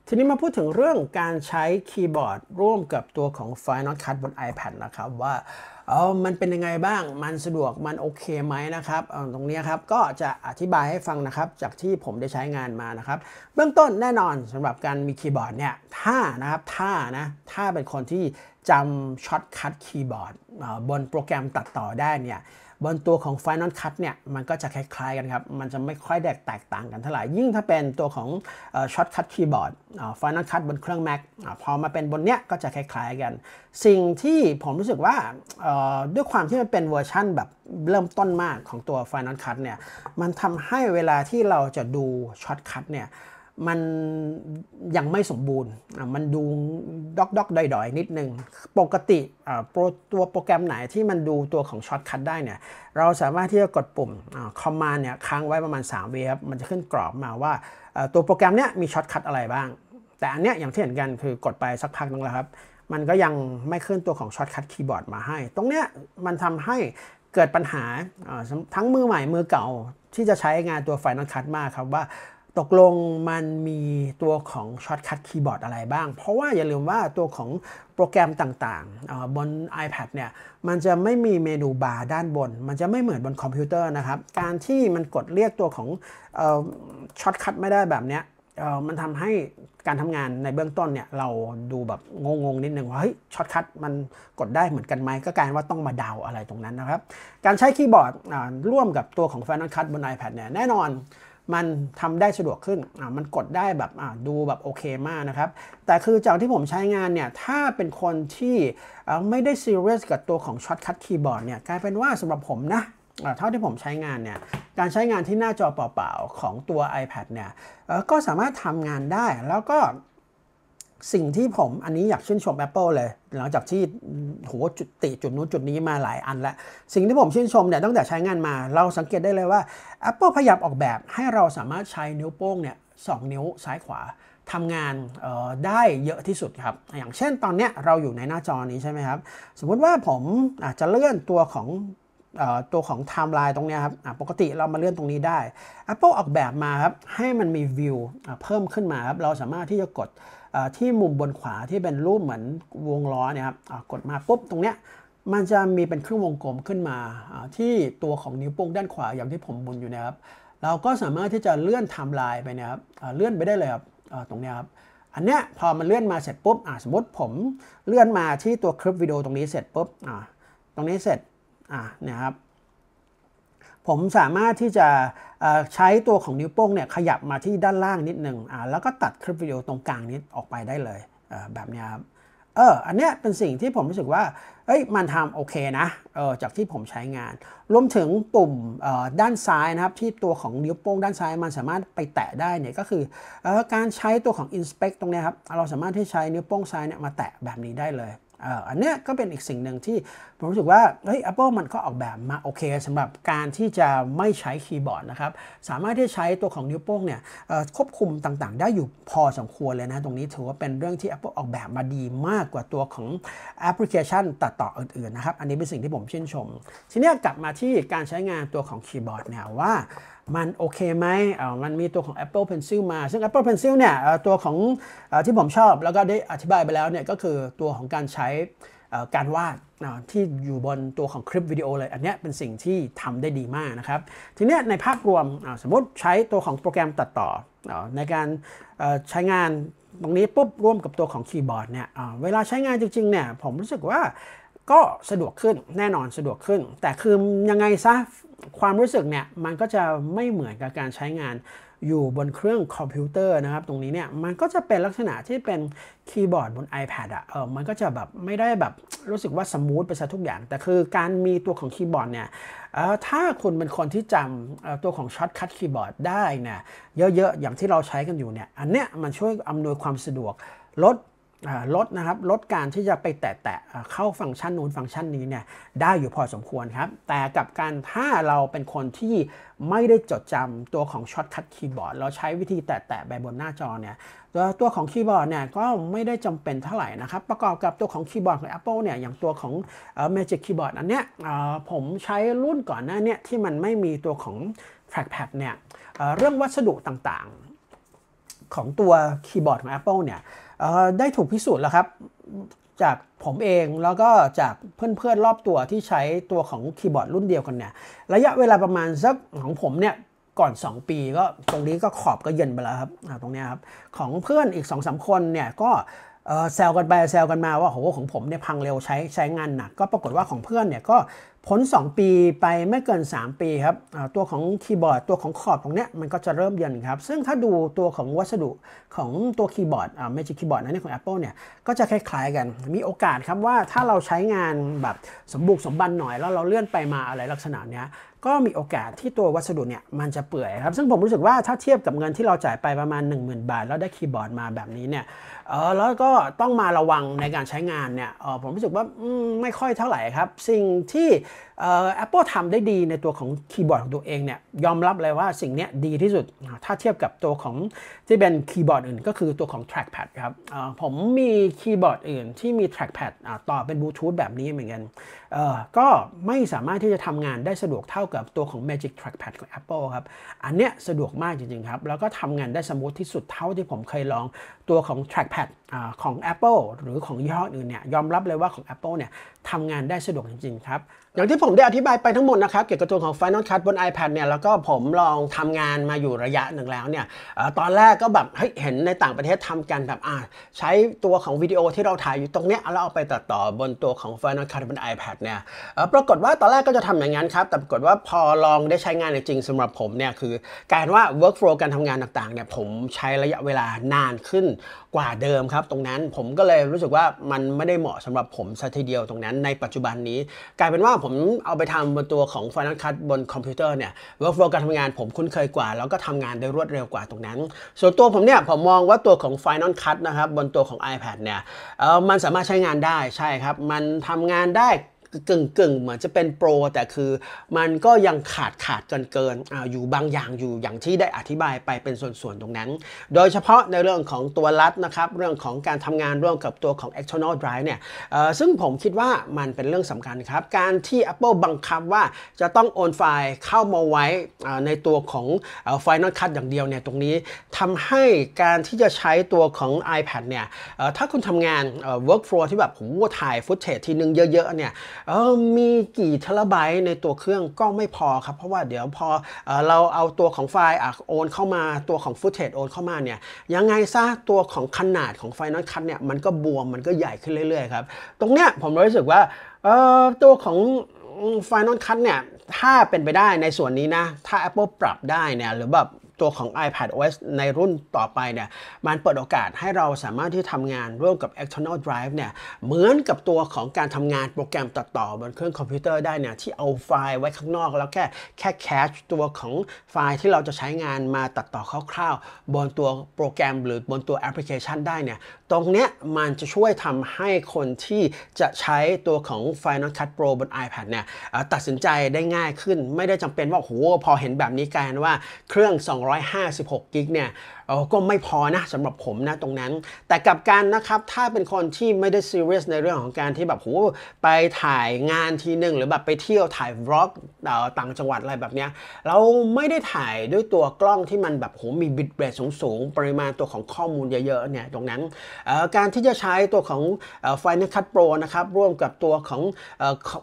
ทีนี้มาพูดถึงเรื่องการใช้คีย์บอร์ดร่วมกับตัวของ Final Cut บน iPad นะครับว่าเออมันเป็นยังไงบ้าง มันสะดวก มันโอเคไหมนะครับตรงนี้ครับ ก็จะอธิบายให้ฟังนะครับ จากที่ผมได้ใช้งานมานะครับ เบื้องต้นแน่นอนสำหรับการมีคีย์บอร์ดเนี่ย ถ้านะครับ ถ้านะ ถ้าเป็นคนที่จำช็อตคัดคีย์บอร์ดบนโปรแกรมตัดต่อได้เนี่ยบนตัวของ Final Cut เนี่ย มันก็จะคล้ายๆกันครับ มันจะไม่ค่อยแตกแตกต่างกันเท่าไหร่ยิ่งถ้าเป็นตัวของช็อตคัตคีย์บอร์ดฟินอลคัตบนเครื่อง Mac อพอมาเป็นบนเนี้ยก็จะคล้ายๆกัน สิ่งที่ผมรู้สึกว่าด้วยความที่มันเป็นเวอร์ชั่นแบบเริ่มต้นมากของตัว Final Cut เนี่ย มันทำให้เวลาที่เราจะดูช็อตคัตเนี่ยมันยังไม่สมบูรณ์ มันดูดอกดอกดอยดอยนิดนึงปกติตัวโปรแกรมไหนที่มันดูตัวของช็อตคัทได้เนี่ย เราสามารถที่จะกดปุ่มคอมมานเนี่ยค้างไว้ประมาณ3วิครับมันจะขึ้นกรอบมาว่า ตัวโปรแกรมเนี้ยมีช็อตคัทอะไรบ้าง แต่อันเนี้ยอย่างที่เห็นกันคือกดไปสักพักนึงแล้วครับ มันก็ยังไม่เคลื่อนตัวของช็อตคัทคีย์บอร์ดมาให้ ตรงเนี้ยมันทำให้เกิดปัญหาทั้งมือใหม่มือเก่า ที่จะใช้งานตัวไฟนอลคัทมากครับว่าตกลงมันมีตัวของช็อตคัตคีย์บอร์ดอะไรบ้าง เพราะว่าอย่าลืมว่าตัวของโปรแกรมต่างๆ บน iPad เนี่ย มันจะไม่มีเมนูบาร์ด้านบน มันจะไม่เหมือนบนคอมพิวเตอร์นะครับ การที่มันกดเรียกตัวของช็อตคัตไม่ได้แบบเนี้ยมันทำให้การทำงานในเบื้องต้นเนี่ย เราดูแบบงง ๆ นิดนึงว่าเฮ้ยช็อตคัทมันกดได้เหมือนกันไหม ก็กลายว่าต้องมาดาวอะไรตรงนั้นนะครับ การใช้คีย์บอร์ดร่วมกับตัวของ Final Cut บน iPad เนี่ยแน่นอนมันทำได้สะดวกขึ้นอ่ามันกดได้แบบอ่าดูแบบโอเคมากนะครับ แต่คือจากที่ผมใช้งานเนี่ย ถ้าเป็นคนที่ไม่ได้ซีเรียสกับตัวของช็อตคัตคีย์บอร์ดเนี่ย กลายเป็นว่าสำหรับผมนะเท่าที่ผมใช้งานเนี่ย การใช้งานที่หน้าจอเปล่าๆของตัว iPad เนี่ยก็สามารถทำงานได้แล้วก็สิ่งที่ผมอันนี้อยากชื่นชม Apple เลยหลังจากที่โหจุดติจุดนู้นจุดนี้มาหลายอันแล้วสิ่งที่ผมชื่นชมเนี่ยตั้งแต่ใช้งานมา เราสังเกตได้เลยว่า Apple พยายามออกแบบให้เราสามารถใช้นิ้วโป้งเนี่ยสนิ้วซ้ายขวาทำงานได้เยอะที่สุดครับอย่างเช่นตอนเนี้ยเราอยู่ในหน้าจอนี้ใช่ไหมครับสมมุติว่าผมอาจจะเลื่อนตัวของตัวของไทม์ไลน์ตรงนี้ครับปกติเรามาเลื่อนตรงนี้ได้ Apple ออกแบบมาครับให้มันมีวิวเพิ่มขึ้นมาครับเราสามารถที่จะกดที่มุมบนขวาที่เป็นรูปเหมือนวงล้อเนี่ยครับกดมา ปุ๊บตรงเนี้ยมันจะมีเป็นครึ่งวงกลมขึ้นมา ที่ตัวของนิ้วโป้งด้านขวา อย่างที่ผมบุนอยู่นะครับ เราก็สามารถที่จะเลื่อนไทม์ไลน์ไปนะครับเลื่อนไปได้เลยครับตรงนี้ครับ อันเนี้ยพอมันเลื่อนมาเสร็จปุ๊บสมมติผมเลื่อนมาที่ตัวคลิปวิดีโอตรงนี้เสร็จปุ๊บตรงนี้เสร็จนะครับผมสามารถที่จะใช้ตัวของนิ้วโป้งเนี่ยขยับมาที่ด้านล่างนิดหนึ่งแล้วก็ตัดคลิปวิดีโอตรงกลางนี้ออกไปได้เลยแบบนี้ครับเออ อันเนี้ยเป็นสิ่งที่ผมรู้สึกว่าเอ้ย มันทำโอเคนะ เออ จากที่ผมใช้งาน รวมถึงปุ่มด้านซ้ายนะครับที่ตัวของนิ้วโป้งด้านซ้ายมันสามารถไปแตะได้เนี่ย ก็คืออการใช้ตัวของ inspect ตรงนี้ครับ เราสามารถที่ใช้นิ้วโป้งซ้ายเนี่ยมาแตะแบบนี้ได้เลยอันนี้ก็เป็นอีกสิ่งหนึ่งที่ผมรู้สึกว่าเฮ้ย Apple มันก็ออกแบบมาโอเค สำหรับการที่จะไม่ใช้คีย์บอร์ดนะครับ สามารถที่ใช้ตัวของนิ้วโป้งเนี่ยควบคุมต่างๆ ได้อยู่พอสมควรเลยนะ ตรงนี้ถือว่าเป็นเรื่องที่ Apple ออกแบบมาดีมากกว่าตัวของแอปพลิเคชันตัดต่ออื่นๆนะครับอันนี้เป็นสิ่งที่ผมชื่นชม ทีนี้กลับมาที่การใช้งานตัวของคีย์บอร์ดเนี่ยว่ามันโอเคไหมอ่ามันมีตัวของ Apple Pencil มา ซึ่ง Apple Pencil เนี่ยตัวของอที่ผมชอบแล้วก็ได้อธิบายไปแล้ว เนี่ยก็คือตัวของการใช้การวาดที่อยู่บนตัวของคลิปวิดีโอเลย อันนี้เป็นสิ่งที่ทำได้ดีมากนะครับ ทีนี้ในภาพรวมสมมติใช้ตัวของโปรแกรมตัดต่อในการใช้งานตรงนี้ปุ๊บร่วมกับตัวของคีย์บอร์ดเนี่ยเวลาใช้งานจริงๆ เนี่ยผมรู้สึกว่าก็สะดวกขึ้นแน่นอนสะดวกขึ้น แต่คือยังไงซะความรู้สึกเนี่ยมันก็จะไม่เหมือนกับการใช้งานอยู่บนเครื่องคอมพิวเตอร์นะครับตรงนี้เนี่ยมันก็จะเป็นลักษณะที่เป็นคีย์บอร์ดบน iPad อะ่ะเออมันก็จะแบบไม่ได้แบบรู้สึกว่าสมูทไปซะทุกอย่าง แต่คือการมีตัวของคีย์บอร์ดเนี่ยเออถ้าคุณเป็นคนที่จำตัวของช็อตคัตคีย์บอร์ดได้เนี่ยเยอะๆ อย่างที่เราใช้กันอยู่เนี่ยอันเนี้ยมันช่วยอำนวยความสะดวกลดลดนะครับลดการที่จะไปแตะแตะเข้าฟังก์ชันนู้นฟังก์ชันนี้เนี่ยได้อยู่พอสมควรครับแต่กับการถ้าเราเป็นคนที่ไม่ได้จดจำตัวของช็อตคัดคีย์บอร์ดเราใช้วิธีแตะแตะไปบนหน้าจอเนี่ยตัวตัวของคีย์บอร์ดเนี่ยก็ไม่ได้จำเป็นเท่าไหร่นะครับ ประกอบกับตัวของคีย์บอร์ดของ Apple เนี่ยอย่างตัวของ Magic Keyboard อันเนี้ยผมใช้รุ่นก่อนหน้าเนี่ยที่มันไม่มีตัวของ trackpad เนี่ยเรื่องวัสดุต่างๆ ของตัวคีย์บอร์ดของ Apple เนี่ยได้ถูกพิสูจน์แล้วครับ จากผมเองแล้วก็จากเพื่อนๆรอบตัวที่ใช้ตัวของคีย์บอร์ดรุ่นเดียวกันเนี่ย ระยะเวลาประมาณสักของผมเนี่ย ก่อน 2 ปีก็ตรงนี้ก็ขอบก็เย็นไปแล้วครับตรงนี้ครับของเพื่อนอีก 2-3 คนเนี่ยก็แซวกันไปแซวกันมาว่าโหของผมเนี่ยพังเร็วใช้ใช้งานหนักก็ปรากฏว่าของเพื่อนเนี่ยก็พ้น2ปีไปไม่เกิน 3 ปีครับตัวของคีย์บอร์ดตัวของขอบตรงเนี้ยมันก็จะเริ่มเยินครับซึ่งถ้าดูตัวของวัสดุของตัวคีย์บอร์ดเมจิคคีย์บอร์ดนั้นของ Apple เนี่ยก็จะคล้ายๆ กัน มีโอกาสครับว่าถ้าเราใช้งานแบบสมบุกสมบันหน่อยแล้วเราเลื่อนไปมาอะไรลักษณะเนี้ย ก็มีโอกาสที่ตัววัสดุเนี่ยมันจะเปื่อยครับ ซึ่งผมรู้สึกว่าถ้าเทียบกับเงินที่เราจ่ายไปประมาณ10,000 บาท แล้วได้คีย์บอร์ดมาแบบนี้เนี่ยแล้วก็ต้องมาระวังในการใช้งานเนี่ยผมรู้สึกว่าไม่ค่อยเท่าไหร่ครับ สิ่งที่อ Apple ทำได้ดีในตัวของคีย์บอร์ดของตัวเองเนี่ย ยอมรับเลยว่าสิ่งนี้ดีที่สุด ถ้าเทียบกับตัวของที่เป็นคีย์บอร์ดอื่น ก็คือตัวของ trackpad ครับ ผมมีคีย์บอร์ดอื่นที่มี trackpad ต่อเป็นบลูทูธแบบนี้เหมือนกัน ก็ไม่สามารถที่จะทำงานได้สะดวกเท่ากับตัวของ Magic Trackpad ของ Apple ครับ อันเนี้ยสะดวกมากจริงๆครับ แล้วก็ทำงานได้สมูทที่สุดเท่าที่ผมเคยลองตัวของ trackpad ของ Apple หรือของยี่ห้ออื่นเนี่ยยอมรับเลยว่าของ Apple เนี่ยทำงานได้สะดวกจริง ๆ ครับ อย่างที่ผมได้อธิบายไปทั้งหมดนะครับ เกี่ยวกับตัวของ Final Cut บน iPad เนี่ย แล้วก็ผมลองทำงานมาอยู่ระยะหนึ่งแล้วเนี่ยอตอนแรกก็แบบเฮ้ยเห็นในต่างประเทศทำกันแบบ อ่าใช้ตัวของวิดีโอที่เราถ่ายอยู่ตรงเนี้ยแล้วเอาไปตัดต่อบนตัวของ Final Cut บน iPad เนี่ยปรากฏว่าตอนแรกก็จะทำอย่างนั้นครับแต่ปรากฏว่าพอลองได้ใช้งานจริงสำหรับผมเนี่ยคือการว่า workflow การทำงานต่างๆเนี่ยผมใช้ระยะเวลานานขึ้นกว่าเดิมครับับตรงนั้นผมก็เลยรู้สึกว่ามันไม่ได้เหมาะสำหรับผมซะทีเดียวตรงนั้นในปัจจุบันนี้ กลายเป็นว่าผมเอาไปทำบนตัวของ Final Cut บนคอมพิวเตอร์เนี่ย workflow การทำงานผมคุ้นเคยกว่าแล้วก็ทำงานได้รวดเร็วกว่าตรงนั้น ส่วนตัวผมเนี่ยผมมองว่าตัวของ Final Cut นะครับบนตัวของ iPad เนี่ยเออมันสามารถใช้งานได้ใช่ครับมันทำงานได้กึ่งกึ่งเหมือนจะเป็นโปรแต่คือมันก็ยังขาดขาดเกินเกินอยู่บางอย่างอยู่อย่างที่ได้อธิบายไปเป็นส่วน ๆ ตรงนั้น โดยเฉพาะในเรื่องของตัวรัดนะครับ เรื่องของการทำงานร่วมกับตัวของ external drive เนี่ยซึ่งผมคิดว่ามันเป็นเรื่องสำคัญครับ การที่ Apple บังคับว่าจะต้องโอนไฟล์เข้ามาไว้ในตัวของไฟนอลคัตอย่างเดียวเนี่ยตรงนี้ทำให้การที่จะใช้ตัวของ iPad เนี่ยถ้าคุณทำงาน workflow ที่แบบผมว่าถ่ายฟุตเทจทีนึงเยอะๆเนี่ยเออมีกี่เทราไบต์ในตัวเครื่องก็ไม่พอครับ เพราะว่าเดี๋ยวพอเออเราเอาตัวของไฟล์โอนเข้ามาตัวของฟุตเทจโอนเข้ามาเนี่ย ยังไงซะตัวของขนาดของไฟนั้นคันเนี่ยมันก็บวมมันก็ใหญ่ขึ้นเรื่อยๆครับ ตรงเนี้ยผมรู้สึกว่าเออตัวของไฟนอตคัทเนี่ยถ้าเป็นไปได้ในส่วนนี้นะ ถ้า Apple ปรับได้เนี่ยหรือแบบตัวของ iPad OS ในรุ่นต่อไปเนี่ย มันเปิดโอกาสให้เราสามารถที่ทำงานร่วมกับ external drive เนี่ย เหมือนกับตัวของการทำงานโปรแกรมตัดต่อบนเครื่องคอมพิวเตอร์ได้เนี่ย ที่เอาไฟล์ไว้ข้างนอกแล้วแค่แค่แคชตัวของไฟล์ที่เราจะใช้งานมาตัดต่อคร่าว ๆ บนตัวโปรแกรมหรือบนตัวแอปพลิเคชันได้เนี่ย ตรงเนี้ยมันจะช่วยทำให้คนที่จะใช้ตัวของ Final Cut Pro บน iPad เนี่ยตัดสินใจได้ง่ายขึ้นไม่ได้จำเป็นว่าโหพอเห็นแบบนี้กันว่า เครื่อง256 กิกเนี่ยก็ไม่พอนะสำหรับผมนะตรงนั้น แต่กับการนะครับ ถ้าเป็นคนที่ไม่ได้ซีเรียสในเรื่องของการที่แบบโหไปถ่ายงานทีหนึ่งหรือแบบไปเที่ยวถ่ายบล็อกต่างจังหวัดอะไรแบบเนี้ยเราไม่ได้ถ่ายด้วยตัวกล้องที่มันแบบโหมีบิตเรทสูงๆปริมาณตัวของข้อมูลเยอะๆเนี่ยตรงนั้น การที่จะใช้ตัวของไฟนั l คั t โปรนะครับ ร่วมกับตัวของ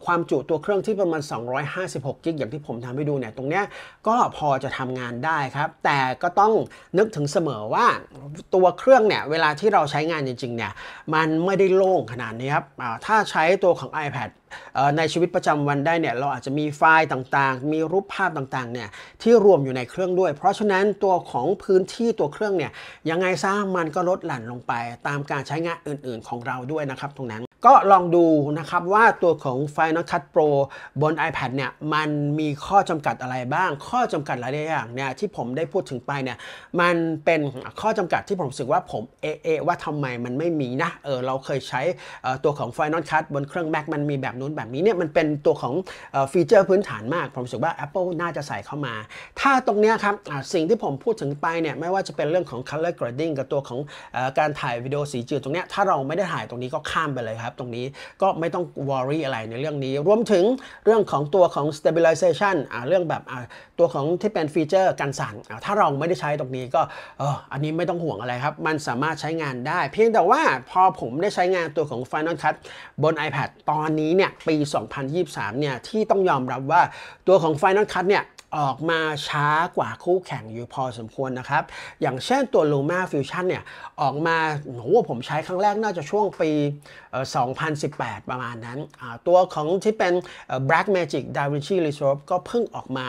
ความจุตัวเครื่องที่ประมาณ256กิกอย่างที่ผมทำให้ดูเนี่ยตรงเนี้ยก็พอจะทำงานได้ครับแต่ก็ต้องนึกถึงเสมอว่าตัวเครื่องเนี่ยเวลาที่เราใช้งานจริงๆเนี่ยมันไม่ได้โล่งขนาดนี้ครับถ้าใช้ตัวของ iPad ในชีวิตประจำวันได้เนี่ยเราอาจจะมีไฟล์ต่างๆ มีรูปภาพต่างๆเนี่ยที่รวมอยู่ในเครื่องด้วย เพราะฉะนั้นตัวของพื้นที่ตัวเครื่องเนี่ยยังไงซะมันก็ลดหลั่นลงไปตามการใช้งานอื่นๆของเราด้วยนะครับตรงนั้นก็ลองดูนะครับว่าตัวของ Final Cut Pro บน iPad เนี่ยมันมีข้อจำกัดอะไรบ้าง ข้อจำกัดหลายอย่างเนี่ยที่ผมได้พูดถึงไปเนี่ยมันเป็นข้อจำกัดที่ผมรู้สึกว่าผมเอเอว่าทำไมมันไม่มีนะเออเราเคยใช้ตัวของ Final Cut บนเครื่อง Mac มันมีแบบนู้นแบบนี้เนี่ยมันเป็นตัวของฟีเจอร์พื้นฐานมาก ผมรู้สึกว่า Apple น่าจะใส่เข้ามา ถ้าตรงนี้ครับสิ่งที่ผมพูดถึงไปเนี่ยไม่ว่าจะเป็นเรื่องของ color grading กับตัวของการถ่ายวิดีโอสีจืดตรงนี้ถ้าเราไม่ได้ถ่ายตรงนี้ก็ข้ามไปเลยครับับตรงนี้ก็ไม่ต้องวอรี่อะไรในเรื่องนี้ รวมถึงเรื่องของตัวของ stabilization อ่าเรื่องแบบอ่าตัวของที่เป็นฟีเจอร์การสั่นอ่าถ้าเราไม่ได้ใช้ตรงนี้ก็อออันนี้ไม่ต้องห่วงอะไรครับ มันสามารถใช้งานได้ เพียงแต่ว่าพอผมได้ใช้งานตัวของ Final Cut บน iPad ตอนนี้เนี่ย ปี 2023เนี่ยที่ต้องยอมรับว่าตัวของ Final Cut เนี่ยออกมาช้ากว่าคู่แข่งอยู่พอสมควรนะครับ อย่างเช่นตัว Luma Fusion เนี่ยออกมาโหผมใช้ครั้งแรกน่าจะช่วงปี2018 ประมาณนั้น ตัวของที่เป็น Black Magic DaVinci Resolve ก็เพิ่งออกมา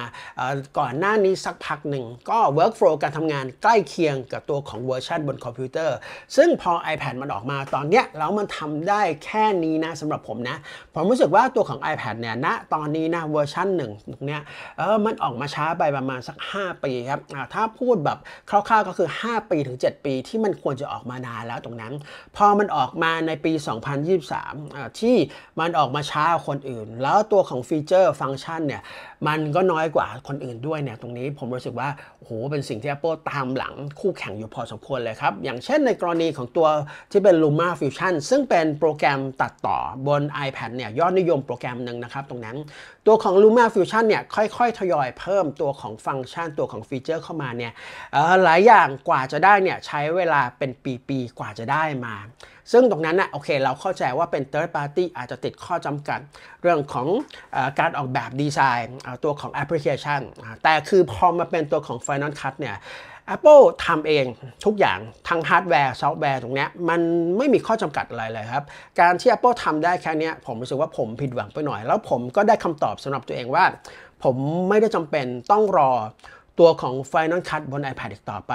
ก่อนหน้านี้สักพักหนึ่ง ก็ Workflow การทำงานใกล้เคียงกับตัวของเวอร์ชันบนคอมพิวเตอร์ ซึ่งพอ iPad มันออกมาตอนเนี้ยแล้วมันทำได้แค่นี้นะสำหรับผมนะ ผมรู้สึกว่าตัวของ iPad เนี่ยณนะ ตอนนี้นะเวอร์ชันหนึ่งตรงเนี้ยเออมันออกมาช้าไปประมาณสัก 5 ปีครับ ถ้าพูดแบบคร่าวๆ ก็คือ 5 ปีถึง 7 ปีที่มันควรจะออกมานานแล้วตรงนั้น พอมันออกมาในปี 2 0 2023ที่มันออกมาช้าคนอื่น แล้วตัวของฟีเจอร์ฟังก์ชันเนี่ย มันก็น้อยกว่าคนอื่นด้วยเนี่ย ตรงนี้ผมรู้สึกว่า โอ้โห เป็นสิ่งที่ Apple ตามหลังคู่แข่งอยู่พอสมควรเลยครับ อย่างเช่นในกรณีของตัวที่เป็น Luma Fusion ซึ่งเป็นโปรแกรมตัดต่อบน iPad เนี่ย ยอดนิยมโปรแกรมหนึ่งนะครับ ตรงนั้นตัวของ Luma Fusion เนี่ยค่อยๆ ทยอยเพิ่มตัวของฟังก์ชัน ตัวของฟีเจอร์ เข้ามาเนี่ยหลายอย่างกว่าจะได้เนี่ยใช้เวลาเป็นปีๆ กว่าจะได้มาซึ่งตรงนั้นนะโอเคเราเข้าใจว่าเป็น third party อาจจะติดข้อจำกัด เรื่องของอการออกแบบดีไซน์ตัวของแอปพลิเคชันแต่คือพอมาเป็นตัวของ Final Cut เนี่ย Apple ทำเองทุกอย่าง ทั้งฮาร์ดแวร์ ซอฟต์แวร์ตรงนี้มันไม่มีข้อจำกัดอะไรเลยครับ การที่ Apple ทำได้แค่นี้ผมรู้สึกว่าผมผิดหวังไปหน่อยแล้วผมก็ได้คำตอบสำหรับตัวเองว่า ผมไม่ได้จำเป็นต้องรอตัวของ Final Cut บน iPad อีกต่อไป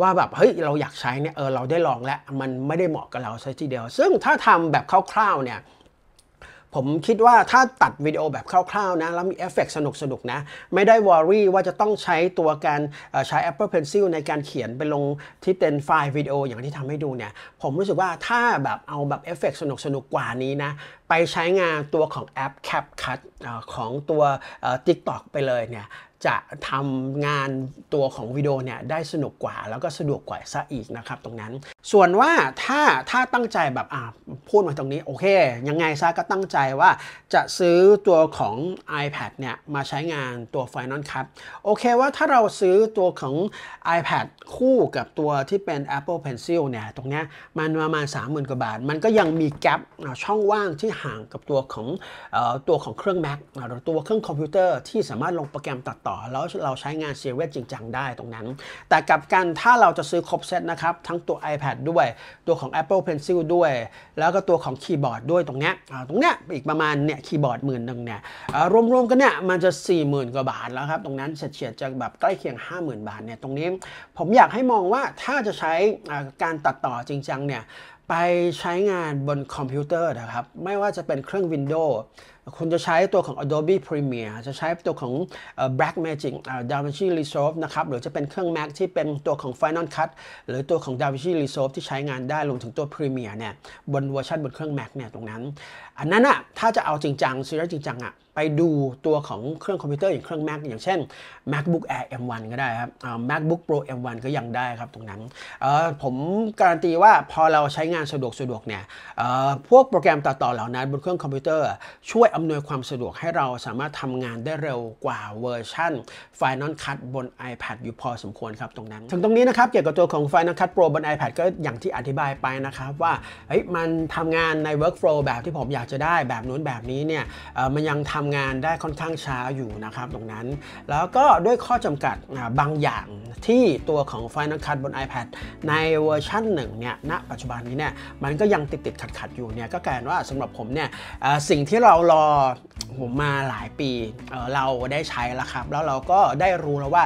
ว่าแบบ เฮ้ย เราอยากใช้เนี่ยเออเราได้ลองแล้ว มันไม่ได้เหมาะกับเราซะทีเดียว ซึ่งถ้าทำแบบคร่าวๆเนี่ย ผมคิดว่าถ้าตัดวิดีโอแบบคร่าวๆนะแล้วมีเอฟเฟกสนุกสนุกนะ ไม่ได้วอรี่ว่าจะต้องใช้ตัวการใช้ Apple Pencil ในการเขียนไปลงที่เป็นไฟล์วิดีโออย่างที่ทำให้ดูเนี่ย ผมรู้สึกว่าถ้าแบบเอาแบบเอฟเฟกสนุกสนุกกว่านี้นะไปใช้งานตัวของแอป CapCut ของตัว TikTok ไปเลยเนี่ยจะทำงานตัวของวิดีโอเนี่ยได้สนุกกว่า แล้วก็สะดวกกว่าซะอีกนะครับตรงนั้น ส่วนว่าถ้าถ้าตั้งใจแบบอ่าพูดมาตรงนี้ โอเค ยังไงซะก็ตั้งใจว่า จะซื้อตัวของ iPad เนี่ยมาใช้งานตัว Final Cut โอเคว่าถ้าเราซื้อตัวของ iPad คู่กับตัวที่เป็น Apple Pencil เนี่ยตรงนี้มันประมาณ 30,000 กว่าบาท มันก็ยังมีแกลบช่องว่างที่ห่างกับตัวของตัวของเครื่อง Mac หรือตัวเครื่องคอมพิวเตอร์ที่สามารถลงโปรแกรมตัดต่อ่อแล้วเราใช้งานเซเว่นจริงจังได้ตรงนั้น แต่กับการถ้าเราจะซื้อครบเซตนะครับ ทั้งตัว iPad ด้วย ตัวของ Apple Pencil ด้วย แล้วก็ตัวของคีย์บอร์ดด้วยตรงเนี้ยตรงเนี้ยอีกประมาณเนี่ยคีย์บอร์ดหมื่นหนึ่งเนี่ยรวมๆกันเนี่ยมันจะ4มื่นกว่าบาทแล้วครับ ตรงนั้นเฉียดจะแบบใกล้เคียง 50,000 บาทเนี่ยตรงนี้ผมอยากให้มองว่าถ้าจะใช้การตัดต่อจริงจังเนี่ยไปใช้งานบนคอมพิวเตอร์นะครับ ไม่ว่าจะเป็นเครื่อง Windows คุณจะใช้ตัวของ Adobe Premiere จะใช้ตัวของ Blackmagic DaVinci Resolve นะครับ หรือจะเป็นเครื่อง Mac ที่เป็นตัวของ Final Cut หรือตัวของ DaVinci Resolve ที่ใช้งานได้รวมถึงตัว Premiere เนี่ยบนเวอร์ชันบนเครื่อง Mac เนี่ยตรงนั้น อันนั้นอะถ้าจะเอาจริงจังซีรียสจริงจังอะไปดูตัวของเครื่องคอมพิวเตอร์อย่างเครื่อง Mac อย่างเช่น MacBook Air M1 ก็ได้ครับ MacBook Pro M1 ก็ยังได้ครับตรงนั้นผมการันตีว่าพอเราใช้งานสะดวกสะดวกเนี่ยพวกโปรแกรมต่อๆเหล่านั้นบนเครื่องคอมพิวเตอร์ช่วยอำนวยความสะดวกให้เราสามารถทำงานได้เร็วกว่าเวอร์ชั่น Final Cut บน iPad อยู่พอสมควรครับตรงนั้น ถึงตรงนี้นะครับเกี่ยวกับตัวของ Final Cut Pro บน iPad ก็อย่างที่อธิบายไปนะครับว่ามันทำงานใน Workflow แบบที่ผมอยากจะได้แบบนู้นแบบนี้เนี่ยมันยังทำทำงานได้ค่อนข้างช้าอยู่นะครับตรงนั้น แล้วก็ด้วยข้อจำกัดบางอย่างที่ตัวของ Final Cut บน iPad ในเวอร์ชันหนึ่งเนี่ยณปัจจุบันนี้เนี่ยมันก็ยังติดติดขัดขัดอยู่เนี่ยก็กลายว่าสำหรับผมเนี่ยสิ่งที่เรารอผมมาหลายปีเราได้ใช้แล้วครับแล้วเราก็ได้รู้แล้วว่า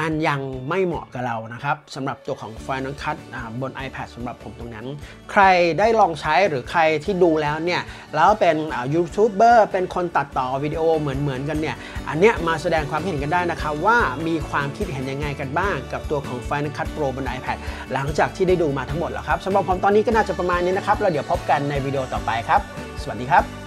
มันยังไม่เหมาะกับเรานะครับสำหรับตัวของ Final Cut บน iPad สำหรับผมตรงนั้น ใครได้ลองใช้หรือใครที่ดูแล้วเนี่ยแล้วเป็นยูทูบเบอร์เป็นคนตัดต่อวิดีโอเหมือนเหมือนกันเนี่ย อันเนี้ยมาแสดงความเห็นกันได้นะคะว่ามีความคิดเห็นยังไงกันบ้าง กับตัวของ Final Cut Pro บน iPad หลังจากที่ได้ดูมาทั้งหมดแล้วครับสำหรับผมตอนนี้ก็น่าจะประมาณนี้นะครับแล้วเดี๋ยวพบกันในวิดีโอต่อไปครับ สวัสดีครับ